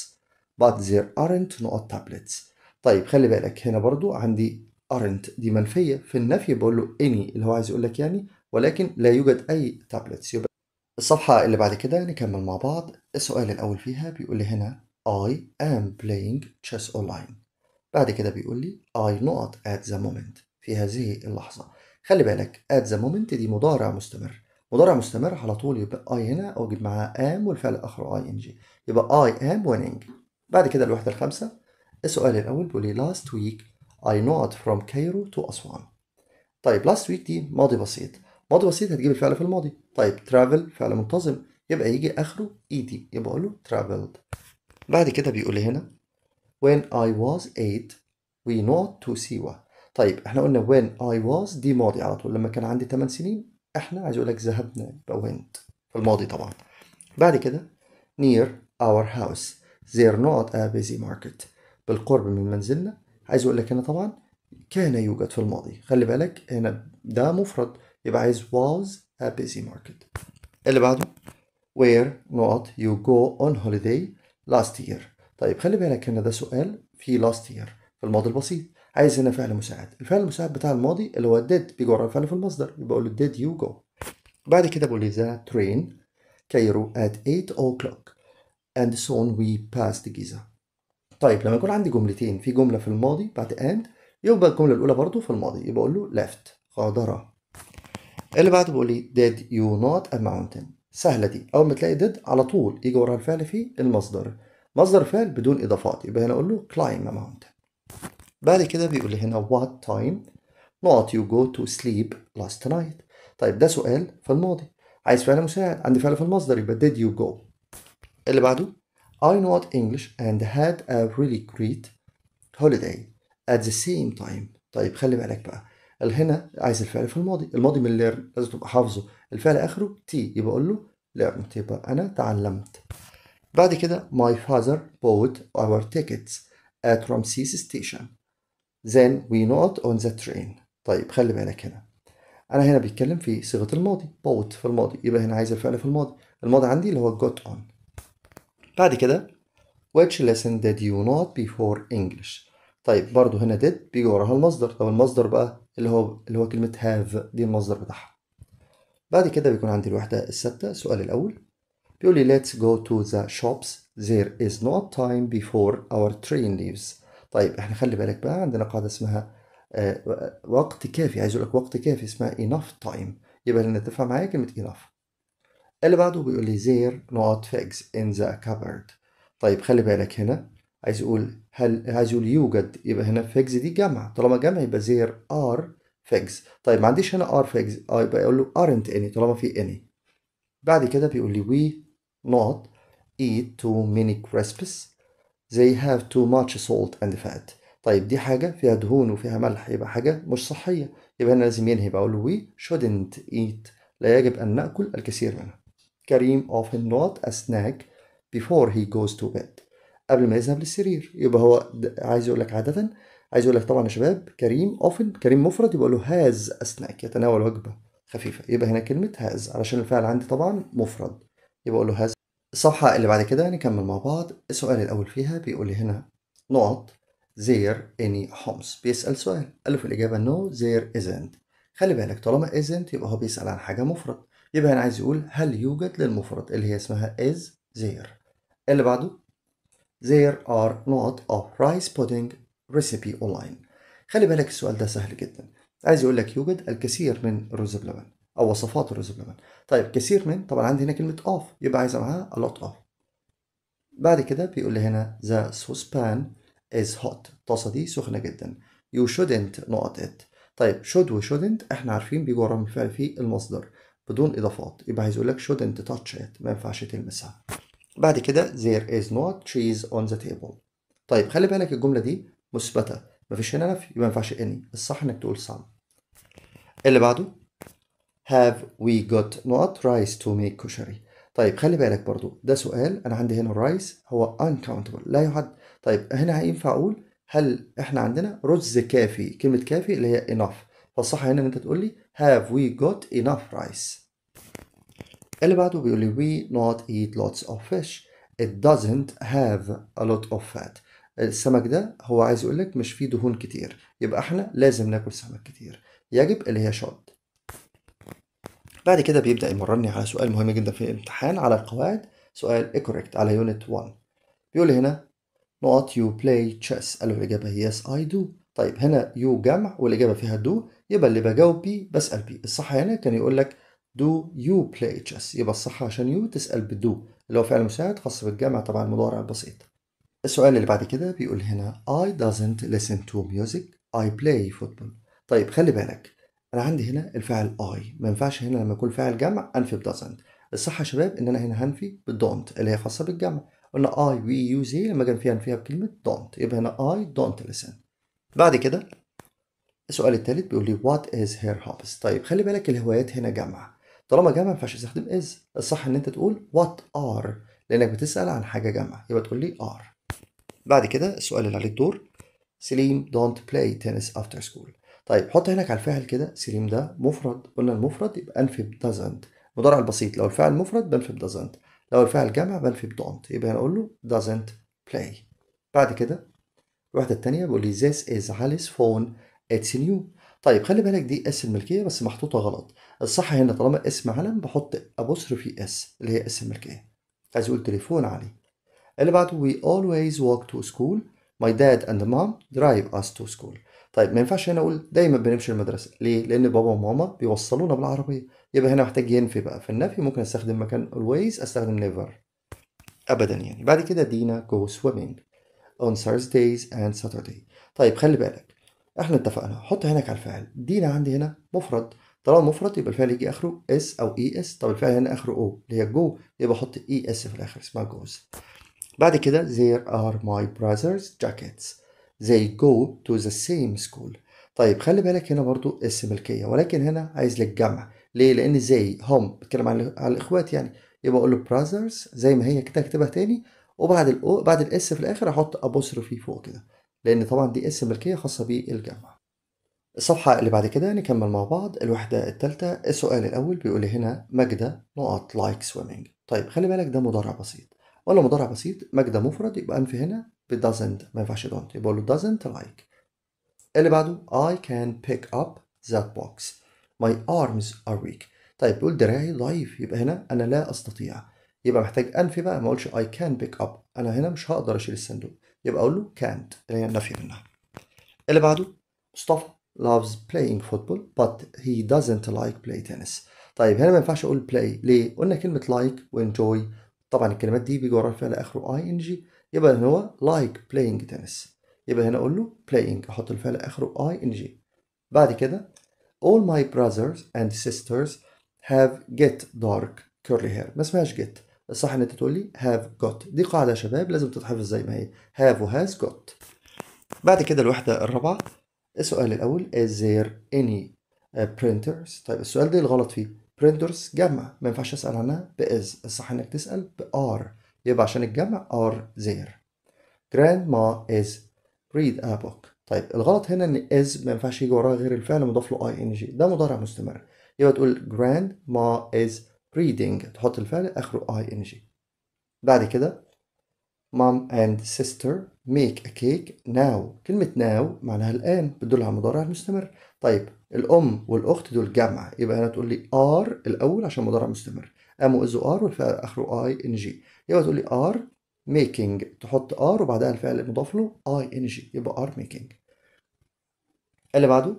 S1: but there aren't نقط tablets طيب خلي بالك هنا برضو عندي aren't دي منفية في النفي بقول له any اللي هو عايز يقول لك يعني ولكن لا يوجد أي tablets يبقى الصفحة اللي بعد كده نكمل مع بعض السؤال الأول فيها بيقول لي هنا I am playing chess online بعد كده بيقول لي I not at the moment في هذه اللحظة خلي بالك at the moment دي مضارع مستمر مضارع مستمر على طول يبقى اي هنا اوجد معاه ام والفعل اخره اي ان جي يبقى اي ام winning بعد كده الوحده الخامسه السؤال الاول بيقول لي لاست ويك اي نوت فروم كايرو تو اسوان طيب لاست ويك دي ماضي بسيط ماضي بسيط هتجيب الفعل في الماضي طيب ترافل فعل منتظم يبقى يجي اخره اي e دي يبقى اقول له traveled بعد كده بيقول لي هنا when I was 8 we not to Siwa طيب احنا قلنا when I was دي ماضي على طول لما كان عندي 8 سنين احنا عايز اقول لك ذهبنا بوينت في الماضي طبعا بعد كده near our house they're not a busy market بالقرب من منزلنا عايز اقول لك هنا طبعا كان يوجد في الماضي خلي بالك هنا ده مفرد يبقى عايز was a busy market اللي بعده where not you go on holiday last year طيب خلي بالك هنا ده سؤال في last year في الماضي البسيط عايز هنا فعل مساعد الفعل المساعد بتاع الماضي اللي هو did بيجي ورا الفعل في المصدر يبقى اقول له did you go بعد كده بقول له ذا ترين كايرو at 8 o'clock and soon we passed Giza طيب لما يكون عندي جملتين في جملة في الماضي بعد and يبقى الجملة الأولى برضو في الماضي يبقى أقول له left غادر اللي بعده بقول لي did you not a mountain سهلة دي أول ما تلاقي did على طول يجي وراها الفعل في المصدر مصدر فعل بدون إضافات يبقى هنا أقول له climb a mountain بعد كده بيقول لي هنا what time not you go to sleep last night طيب ده سؤال في الماضي عايز فعل مساعد عندي فعل في المصدر يبقى did you go اللي بعده I not English and had a really great holiday at the same time طيب خلي بالك بقى هنا عايز الفعل في الماضي الماضي من learn لازم تبقى حافظه الفعل اخره تي يبقى اقول له learned يبقى انا تعلمت بعد كده my father bought our tickets at Ramses station Then we not on the train طيب خلي بالك هنا أنا هنا بيتكلم في صيغة الماضي bought في الماضي يبقى هنا عايز الفعل في الماضي الماضي عندي اللي هو got on بعد كده which lesson did you not before English طيب برضو هنا did بيجي وراها المصدر طب المصدر بقى اللي هو اللي هو كلمة have دي المصدر بتاعها بعد كده بيكون عندي الوحدة الثابتة السؤال الأول بيقول لي let's go to the shops there is not time before our train leaves طيب احنا خلي بالك بقى عندنا قاعده اسمها آه، وقت كافي عايز اقول لك وقت كافي اسمها enough time يبقى اللي تفهم معايا كلمه enough اللي بعده بيقول لي there not figs in the cupboard طيب خلي بالك هنا عايز اقول هل عايز اقول يوجد يبقى هنا فيجز دي جمع طالما جمع يبقى زير ار فيجز طيب ما عنديش هنا ار فيجز اه يبقى اقول له ارنت اني طالما في اني بعد كده بيقول لي وي نوت eat too many crisps زي have too much salt and fat طيب دي حاجة فيها دهون وفيها ملح يبقى حاجة مش صحية يبقى هنا لازم ينهي بقول وي شودنت ايت لا يجب أن نأكل الكثير منها كريم often not a snack before he goes to bed قبل ما يذهب للسرير يبقى هو عايز يقول لك عادة عايز يقول لك طبعا يا شباب كريم often كريم مفرد يبقى له هاز snack يتناول وجبة خفيفة يبقى هنا كلمة هاز علشان الفعل عندي طبعا مفرد يبقى أقول له هاز الصفحة اللي بعد كده نكمل مع بعض السؤال الأول فيها بيقول لي هنا نقط there any homes بيسأل سؤال قال في الإجابة no there isn't خلي بالك طالما isn't يبقى هو بيسأل عن حاجة مفرد يبقى أنا عايز يقول هل يوجد للمفرد اللي هي اسمها is there اللي بعده there are not a rice pudding recipe online خلي بالك السؤال ده سهل جدا عايز يقول لك يوجد الكثير من الرز بلبن او وصفات الرز بلبن طيب كثير من طبعا عندي هنا كلمه اوف يبقى عايزه معاها a lot of بعد كده بيقول لي هنا the saucepan is hot الطاسه دي سخنه جدا you shouldn't نقط it طيب should و shouldn't احنا عارفين بيجوا ورا الفعل في المصدر بدون اضافات يبقى عايز يقول لك shouldn't touch it ما ينفعش تلمسها بعد كده there is not cheese on the table طيب خلي بالك الجمله دي مثبته مفيش هنا نفي يبقى ما ينفعش اني الصح انك تقول some اللي بعده have we got not rice to make kushari طيب خلي بالك برضو ده سؤال انا عندي هنا الرايس هو uncountable لا يحد طيب هنا هينفع اقول هل احنا عندنا رز كافي كلمة كافي اللي هي enough فالصح هنا ان انت تقول لي have we got enough rice اللي بعده بيقول لي we not eat lots of fish it doesn't have a lot of fat السمك ده هو عايز يقول لك مش فيه دهون كتير يبقى احنا لازم ناكل سمك كتير يجب اللي هي شوت بعد كده بيبدأ يمرني على سؤال مهم جدا في الامتحان على القواعد سؤال ايكوريكت على يونت 1 بيقول هنا not you play chess قال له الإجابة yes I do طيب هنا يو جمع والإجابة فيها دو يبقى اللي بجاوب بيه بسأل بيه الصح هنا كان يقول لك do you play chess يبقى الصح عشان يو تسأل بدو اللي هو فعل مساعد خاص بالجمع طبعا المضارع البسيط السؤال اللي بعد كده بيقول هنا I doesn't listen to music I play football طيب خلي بالك انا عندي هنا الفعل اي ما ينفعش هنا لما يكون فعل جمع انفي بدازنت الصح يا شباب ان انا هنا هنفي بالدونت اللي هي خاصه بالجمع قلنا اي وي يو زي لما كان فيها انفيها بكلمه دونت يبقى هنا اي دونت لسن بعد كده السؤال الثالث بيقول لي وات از هير هوبس طيب خلي بالك الهوايات هنا جمع طالما جمع ما ينفعش استخدم از الصح ان انت تقول وات ار لانك بتسال عن حاجه جمع يبقى تقول لي ار بعد كده السؤال اللي عليه الدور سليم دونت بلاي تنس افتر سكول طيب حط عينك على الفاعل كده سليم ده مفرد قلنا المفرد يبقى انفب doesn't المضارع البسيط لو الفاعل مفرد بنفب doesn't لو الفاعل جمع بنفب don't يبقى هنقول له doesn't play بعد كده الوحدة الثانيه بيقول لي this is Alice phone it's new طيب خلي بالك دي اس الملكية بس محطوطة غلط الصح هنا طالما اسم علم بحط ابصر في اس اللي هي اس الملكية عايز يقول تليفون علي اللي بعده we always walk to school my dad and mom drive us to school طيب ما ينفعش هنا اقول دايما بنمشي المدرسه ليه لان بابا وماما بيوصلونا بالعربيه يبقى هنا محتاج ينفي بقى في النفي ممكن استخدم مكان always استخدم never ابدا يعني بعد كده دينا go swimming on Thursdays and Saturday طيب خلي بالك احنا اتفقنا حط عينك على الفعل دينا عندي هنا مفرد طالما مفرد يبقى الفعل يجي اخره اس او اي e اس طب الفعل هنا اخره او اللي هي جو يبقى احط اي e اس في الاخر اسمها جوز بعد كده there are my brother's jackets زي go to the same school طيب خلي بالك هنا برضو اسم ملكية ولكن هنا عايز لك جمع ليه لأن زي هم بتكلم عن الإخوات يعني يبقى أقول له brothers زي ما هي كده أكتبها تاني وبعد الأو بعد الإس في الآخر أحط في فوق كده لأن طبعا دي اسم ملكية خاصة بالجمع الصفحة اللي بعد كده نكمل مع بعض الوحدة التالتة السؤال الأول بيقول لي هنا ماجدة نقط لايك swimming طيب خلي بالك ده مضارع بسيط ولا مضارع بسيط ماجدة مفرد يبقى أنف هنا ب doesn't ما ينفعش don't يبقى له doesn't like اللي بعده I can pick up that box my arms are weak طيب بيقول دراعي ضعيف يبقى هنا أنا لا أستطيع يبقى محتاج أنفي بقى ما أقولش I can pick up أنا هنا مش هقدر أشيل الصندوق يبقى أقول له can't اللي هي النفي منها اللي بعده مصطفى loves playing football but he doesn't like play tennis طيب هنا ما ينفعش اقول play ليه؟ قلنا كلمة like وenjoy طبعا الكلمات دي بيجي وراها الفعل اخره ing يبقى هو لايك بلاينج تنس يبقى هنا اقول له بلاينج احط الفعل اخره اي ان جي بعد كده all my brothers and sisters have get dark curly hair ما اسمهاش get الصح ان انت تقول لي have got دي قاعده يا شباب لازم تتحفظ زي ما هي have و has got بعد كده الوحده الرابعه السؤال الاول is there any uh, printers طيب السؤال ده الغلط فيه printers جمع ما ينفعش اسال عنها ب is الصح انك تسال ب are يبقى عشان الجمع are there grandma is read a book طيب الغلط هنا ان is ما ينفعش يجي وراها غير الفعل مضاف له اي ان جي ده مضارع مستمر يبقى تقول grandma is reading تحط الفعل اخره اي ان جي بعد كده mom and sister make a cake now كلمة now معناها الآن بتدل على المضارع المستمر طيب الأم والأخت دول جمع يبقى هنا تقول لي are الأول عشان مضارع مستمر قاموا إزو are والفعل آخره ing إن جي يبقى تقول لي ار ميكنج تحط ار وبعدها الفعل المضاف له اي ان جي يبقى ار ميكنج اللي بعده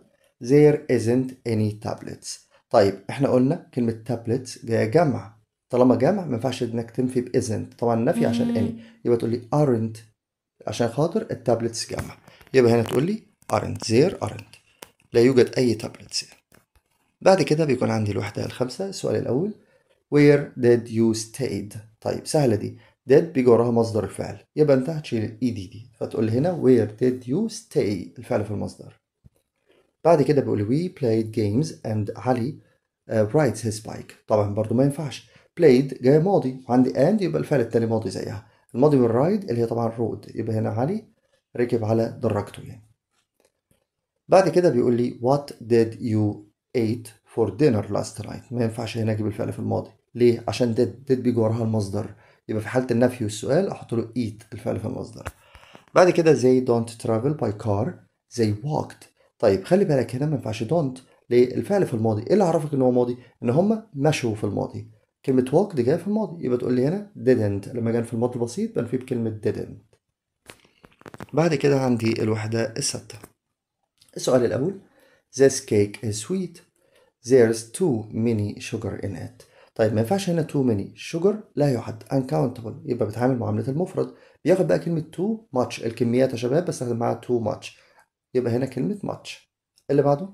S1: there isn't any tablets طيب احنا قلنا كلمة tablets جاية جمع طالما جمع ما ينفعش انك تنفي ب isn't طبعا نفي عشان اني يبقى تقول لي aren't عشان خاطر التابلتس جمع يبقى هنا تقول لي aren't there aren't لا يوجد أي تابلتس يعني. بعد كده بيكون عندي الوحدة الخامسة السؤال الأول where did you stayed طيب سهلة دي ديد بيجي وراها مصدر الفعل يبقى انت هتشيل الاي دي e دي فتقول هنا وير ديد يو ستاي الفعل في المصدر بعد كده بيقول وي بلايد جيمز اند علي رايدز هيز بايك طبعا برضو ما ينفعش بلايد جاي ماضي عندي اند يبقى الفعل التاني ماضي زيها الماضي والرايد اللي هي طبعا رود يبقى هنا علي ركب على دراجته يعني بعد كده بيقول لي وات ديد يو ايت فور دينر لاست نايت ما ينفعش هنا اجيب الفعل في الماضي ليه عشان ديد ديد بيجي وراها المصدر يبقى في حاله النفي والسؤال احط له ايت الفعل في المصدر بعد كده زي don't travel by car زي walked طيب خلي بالك هنا ما ينفعش don't ليه الفعل في الماضي ايه اللي عرفك ان هو ماضي ان هم مشوا في الماضي كلمة walked جاية في الماضي يبقى تقول لي هنا didn't لما كان في الماضي بسيط بنفيه بكلمة didn't بعد كده عندي الوحدة الستة السؤال الأول This cake is sweet There's too many sugar in it طيب ما ينفعش هنا تو ماني الشجر لا يعد uncountable يبقى بتعامل معامله المفرد بياخد بقى كلمه تو ماتش الكميات يا شباب بستخدم معاها تو ماتش يبقى هنا كلمه ماتش اللي بعده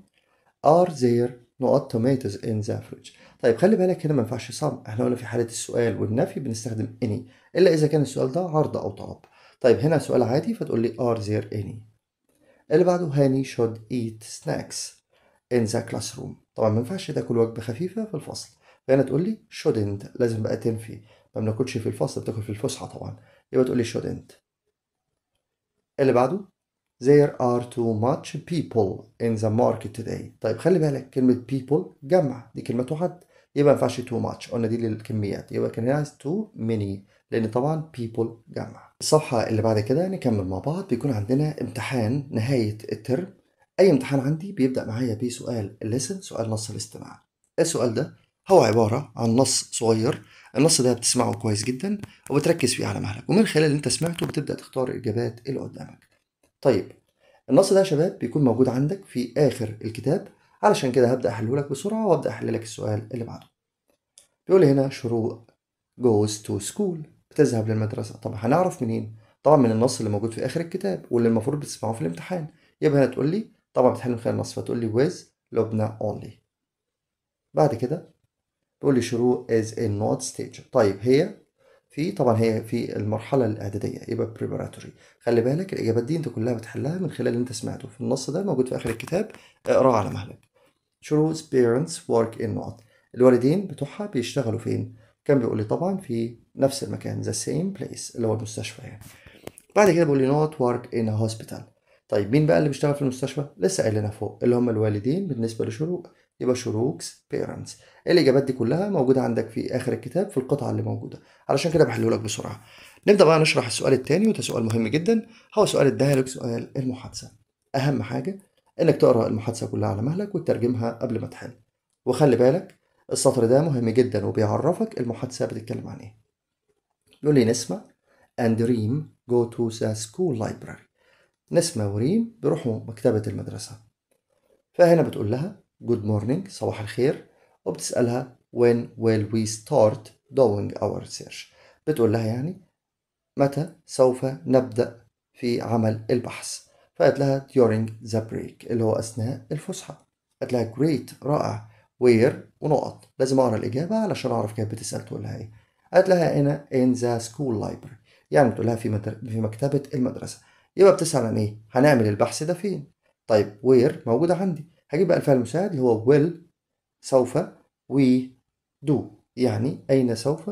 S1: are there نقط tomatoes in the fridge طيب خلي بالك هنا ما ينفعش صم احنا قلنا في حاله السؤال والنفي بنستخدم any الا اذا كان السؤال ده عرض او طلب طيب هنا سؤال عادي فتقول لي are there any اللي بعده هاني should eat snacks in the classroom طبعا ما ينفعش تاكل وجبه خفيفه في الفصل فهنا تقول لي shouldn't لازم بقى تنفي ما بناكلش في الفصل بتاكل في الفسحه طبعا يبقى تقول لي shouldn't اللي بعده there are too much people in the market today طيب خلي بالك كلمه people جمع دي كلمه واحد يبقى ما ينفعش too much قلنا دي للكميات يبقى كان هنا عايز too many لان طبعا people جمع الصفحه اللي بعد كده نكمل مع بعض بيكون عندنا امتحان نهايه الترم اي امتحان عندي بيبدا معايا بسؤال الليسن سؤال نص الاستماع السؤال ده هو عبارة عن نص صغير النص ده بتسمعه كويس جدا وبتركز فيه على مهلك ومن خلال اللي انت سمعته بتبدأ تختار الإجابات اللي قدامك طيب النص ده يا شباب بيكون موجود عندك في آخر الكتاب علشان كده هبدأ أحله لك بسرعة وأبدأ أحل لك السؤال اللي بعده بيقول لي هنا شروق goes to school بتذهب للمدرسة طب هنعرف منين؟ طبعا من النص اللي موجود في آخر الكتاب واللي المفروض بتسمعه في الامتحان يبقى هنا تقول لي طبعا بتحل من خلال النص فتقول لي ويز لبنى اونلي بعد كده تقول لي شرو از ان نوت ستيج طيب هي في طبعا هي في المرحله الاعداديه يبقى بريباراتوري خلي بالك الاجابات دي انت كلها بتحلها من خلال اللي انت سمعته في النص ده موجود في اخر الكتاب اقراه على مهلك شروق بيرنتس ورك ان نوت الوالدين بتوعها بيشتغلوا فين كان بيقول لي طبعا في نفس المكان ذا سيم بليس اللي هو المستشفى يعني بعد كده بيقول لي نوت ورك ان هوسبيتال طيب مين بقى اللي بيشتغل في المستشفى لسه قايل لنا فوق اللي هم الوالدين بالنسبه لشروق يبقى شروكس بيرنتس الاجابات دي كلها موجوده عندك في اخر الكتاب في القطعه اللي موجوده علشان كده بحله لك بسرعه نبدا بقى نشرح السؤال الثاني وده سؤال مهم جدا هو سؤال الديالوج سؤال المحادثه اهم حاجه انك تقرا المحادثه كلها على مهلك وتترجمها قبل ما تحل وخلي بالك السطر ده مهم جدا وبيعرفك المحادثه بتتكلم عن ايه بيقول لي نسمة and ريم go to the school library نسمة وريم بيروحوا مكتبة المدرسة فهنا بتقول لها good morning صباح الخير وبتسألها when will we start doing our research بتقول لها يعني متى سوف نبدأ في عمل البحث فقالت لها during the break اللي هو أثناء الفسحة قالت لها great رائع where ونقط لازم أقرأ الإجابة علشان أعرف كانت بتسأل تقول لها إيه قالت لها هنا in the school library يعني بتقول لها في, مدر... في مكتبة المدرسة يبقى بتسأل عن إيه هنعمل البحث ده فين طيب وير موجودة عندي هجيب بقى الفعل المساعد اللي هو will سوف we do يعني أين سوف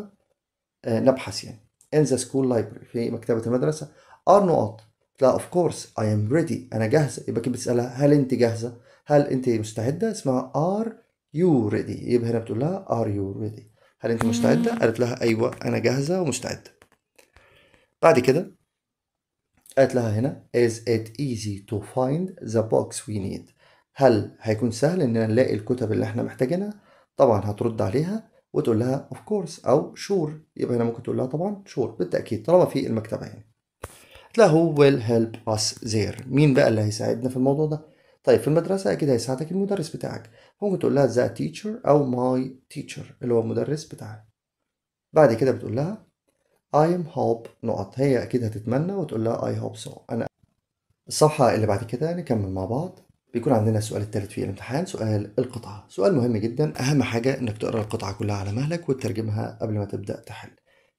S1: آه، نبحث يعني in the school library في مكتبة المدرسة are not لا of course I am ready أنا جاهزة يبقى كده بتسألها هل أنت جاهزة هل أنت مستعدة اسمها are you ready يبقى هنا بتقول لها are you ready هل أنت مستعدة قالت لها أيوة أنا جاهزة ومستعدة بعد كده قالت لها هنا is it easy to find the box we need هل هيكون سهل اننا نلاقي الكتب اللي احنا محتاجينها طبعا هترد عليها وتقول لها اوف كورس او شور يبقى هنا ممكن تقول لها طبعا شور بالتاكيد طالما في المكتبه يعني لا هو will help us there مين بقى اللي هيساعدنا في الموضوع ده طيب في المدرسة أكيد هيساعدك المدرس بتاعك ممكن تقول لها the teacher أو my teacher اللي هو المدرس بتاعك بعد كده بتقول لها I am hope نقط هي أكيد هتتمنى وتقول لها I hope so أنا الصفحة اللي بعد كده نكمل يعني مع بعض بيكون عندنا السؤال الثالث في الامتحان سؤال القطعة سؤال مهم جدا أهم حاجة إنك تقرأ القطعة كلها على مهلك وتترجمها قبل ما تبدأ تحل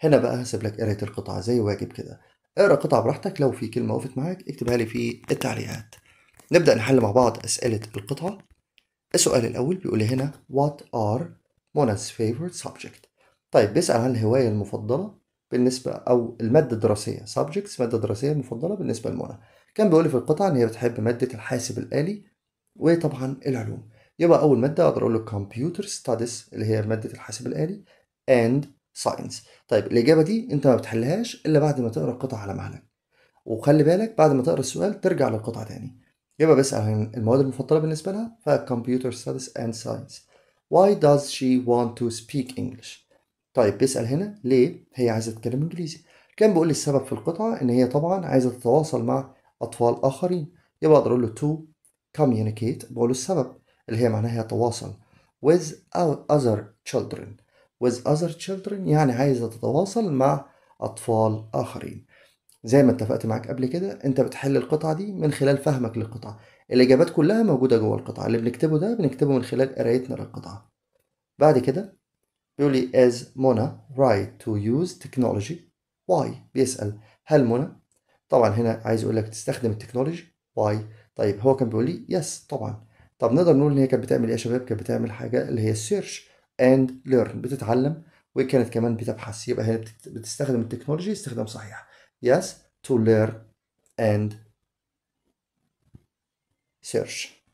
S1: هنا بقى هسيب لك قراية القطعة زي واجب كده اقرأ القطعة براحتك لو في كلمة وقفت معاك اكتبها لي في التعليقات نبدأ نحل مع بعض أسئلة القطعة السؤال الأول بيقول لي هنا What are Mona's favorite subject طيب بيسأل عن الهواية المفضلة بالنسبة أو المادة الدراسية subjects مادة دراسية مفضلة بالنسبة لمنى كان بيقول لي في القطعة إن هي بتحب مادة الحاسب الآلي وطبعا العلوم يبقى أول مادة أقدر أقول له كمبيوتر ستاديز اللي هي مادة الحاسب الآلي and ساينس طيب الإجابة دي أنت ما بتحلهاش إلا بعد ما تقرأ القطعة على مهلك وخلي بالك بعد ما تقرأ السؤال ترجع للقطعة تاني يبقى بسأل عن المواد المفضلة بالنسبة لها فكمبيوتر ستاديز اند ساينس Why does she want to speak English؟ طيب بيسأل هنا ليه هي عايزة تتكلم إنجليزي؟ كان بيقول لي السبب في القطعة إن هي طبعا عايزة تتواصل مع أطفال آخرين يبقى أقدر أقول له to communicate بقول له السبب اللي هي معناها يتواصل with other children with other children يعني عايز تتواصل مع أطفال آخرين زي ما اتفقت معاك قبل كده انت بتحل القطعة دي من خلال فهمك للقطعة الإجابات كلها موجودة جوه القطعة اللي بنكتبه ده بنكتبه من خلال قرايتنا للقطعة بعد كده بيقول لي as Mona right to use technology why بيسأل هل منى طبعا هنا عايز يقول لك تستخدم التكنولوجي واي طيب هو كان بيقول لي يس طبعا طب نقدر نقول ان هي كانت بتعمل ايه يا شباب كانت بتعمل حاجه اللي هي سيرش اند ليرن بتتعلم وكانت كمان بتبحث يبقى هي بتستخدم التكنولوجي استخدام صحيح يس تو ليرن اند سيرش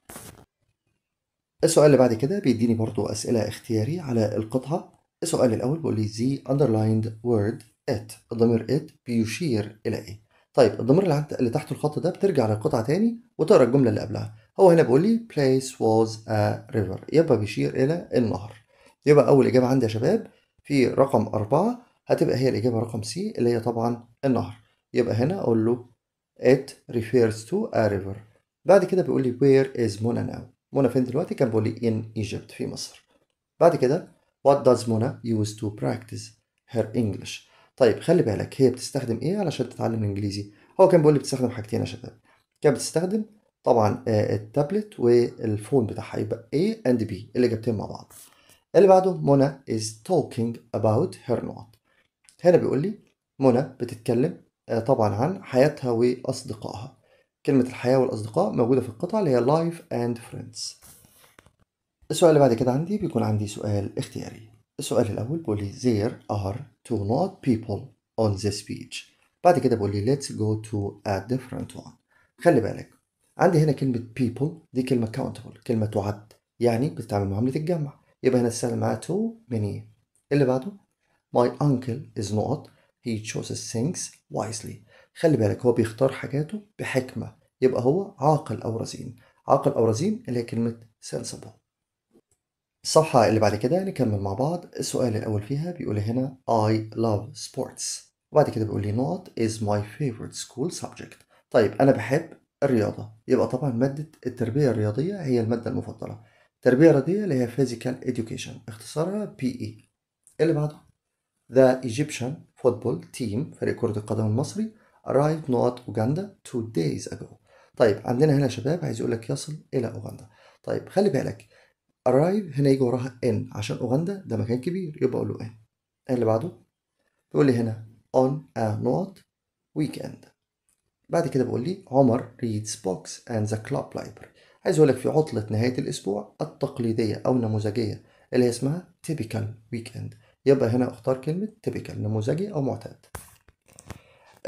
S1: السؤال اللي بعد كده بيديني برضو أسئلة اختياري على القطعة السؤال الأول بيقول لي the underlined word it الضمير it بيشير إلى إيه طيب الضمير اللي تحت الخط ده بترجع للقطعة تاني وتقرا الجملة اللي قبلها هو هنا بيقول لي place was a river يبقى بيشير إلى النهر يبقى أول إجابة عندي يا شباب في رقم أربعة هتبقى هي الإجابة رقم سي اللي هي طبعا النهر يبقى هنا أقول له it refers to a river بعد كده بيقول لي where is Mona now منى فين دلوقتي كان بيقول لي in Egypt في مصر بعد كده what does Mona use to practice her English طيب خلي بالك هي بتستخدم ايه علشان تتعلم الانجليزي هو كان بيقول لي بتستخدم حاجتين يا شباب كانت بتستخدم طبعا آه، التابلت والفون بتاعها يبقى A and B الاجابتين مع بعض اللي بعده منى is talking about her not هنا بيقول لي منى بتتكلم آه، طبعا عن حياتها واصدقائها كلمة الحياة والأصدقاء موجودة في القطعة اللي هي life and friends السؤال اللي بعد كده عندي بيكون عندي سؤال اختياري السؤال الأول بيقول لي there are to not people on this beach بعد كده بقول لي let's go to a different one خلي بالك عندي هنا كلمة people دي كلمة countable كلمة تعد يعني بتتعامل معاملة الجمع يبقى هنا السهل معاه too many إيه؟ اللي بعده my uncle is not he chooses things wisely خلي بالك هو بيختار حاجاته بحكمة يبقى هو عاقل أو رزين عاقل أو رزين اللي هي كلمة sensible الصفحة اللي بعد كده نكمل مع بعض السؤال الأول فيها بيقول هنا I love sports وبعد كده بيقول لي not is my favorite school subject طيب أنا بحب الرياضة يبقى طبعا مادة التربية الرياضية هي المادة المفضلة التربية الرياضية اللي هي physical education اختصارها PE اللي بعده The Egyptian football team فريق كرة القدم المصري arrived not Uganda two days ago طيب عندنا هنا شباب عايز يقول لك يصل إلى أوغندا طيب خلي بالك arrive هنا يجي وراها ان عشان اوغندا ده مكان كبير يبقى اقول له ان اللي بعده بيقول لي هنا on a not weekend بعد كده بقول لي عمر reads books and the club library عايز اقول لك في عطلة نهاية الأسبوع التقليدية أو النموذجية اللي هي اسمها typical weekend يبقى هنا اختار كلمة typical نموذجي أو معتاد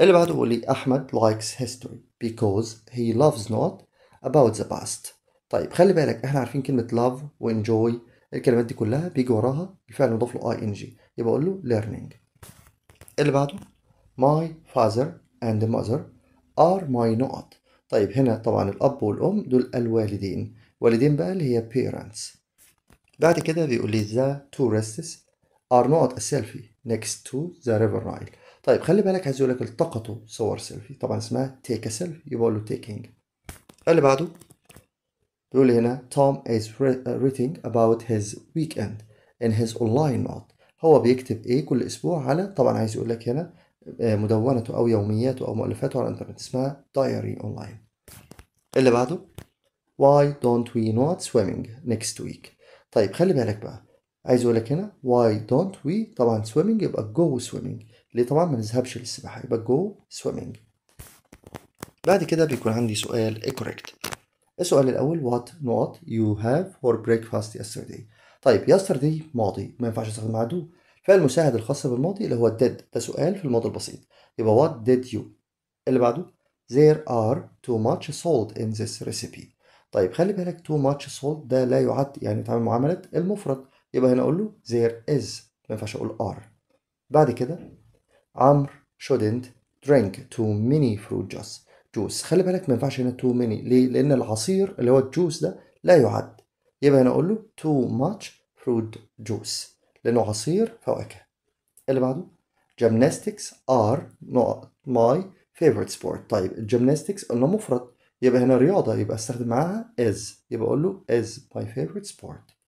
S1: اللي بعده بيقول لي أحمد likes history because he loves not about the past طيب خلي بالك احنا عارفين كلمة love وانجوي الكلمات دي كلها بيجي وراها الفعل مضاف له ing يبقى اقول له learning اللي بعده my father and mother are my not طيب هنا طبعا الاب والام دول الوالدين والدين بقى اللي هي parents بعد كده بيقول لي the tourists are not a selfie next to the river Nile طيب خلي بالك عايز يقول لك التقطوا صور سيلفي طبعا اسمها take a selfie يبقى اقول له taking اللي بعده بيقول لي هنا Tom is writing uh, about his weekend in his online نوت هو بيكتب ايه كل اسبوع على طبعا عايز يقول لك هنا آه، مدونته او يومياته او مؤلفاته على الانترنت اسمها diary online اللي بعده why don't we not swimming next week طيب خلي بالك بقى عايز اقول لك هنا why don't we طبعا swimming يبقى go swimming ليه طبعا ما نذهبش للسباحه يبقى go swimming بعد كده بيكون عندي سؤال correct السؤال الأول what not you have for breakfast yesterday طيب yesterday ماضي ما ينفعش استخدم استخدمها do فالمساعد الخاص بالماضي اللي هو did ده سؤال في الماضي البسيط يبقى what did you اللي بعده there are too much salt in this recipe طيب خلي بالك too much salt ده لا يعد يعني بيتعامل معاملة المفرد يبقى هنا أقول له there is ما ينفعش أقول are بعد كده عمرو shouldn't drink too many fruit juice جوز خلي بالك ما ينفعش هنا تو ماني ليه لان العصير اللي هو الجوز ده لا يعد يبقى هنا اقول له تو ماتش فروت جوز لانه عصير فواكه اللي بعده جيمناستكس ار نوت ماي فيفورت سبورت طيب الجيمناستكس قلنا مفرد يبقى هنا رياضة يبقى استخدم معاها از يبقى اقول له از ماي فيفورت سبورت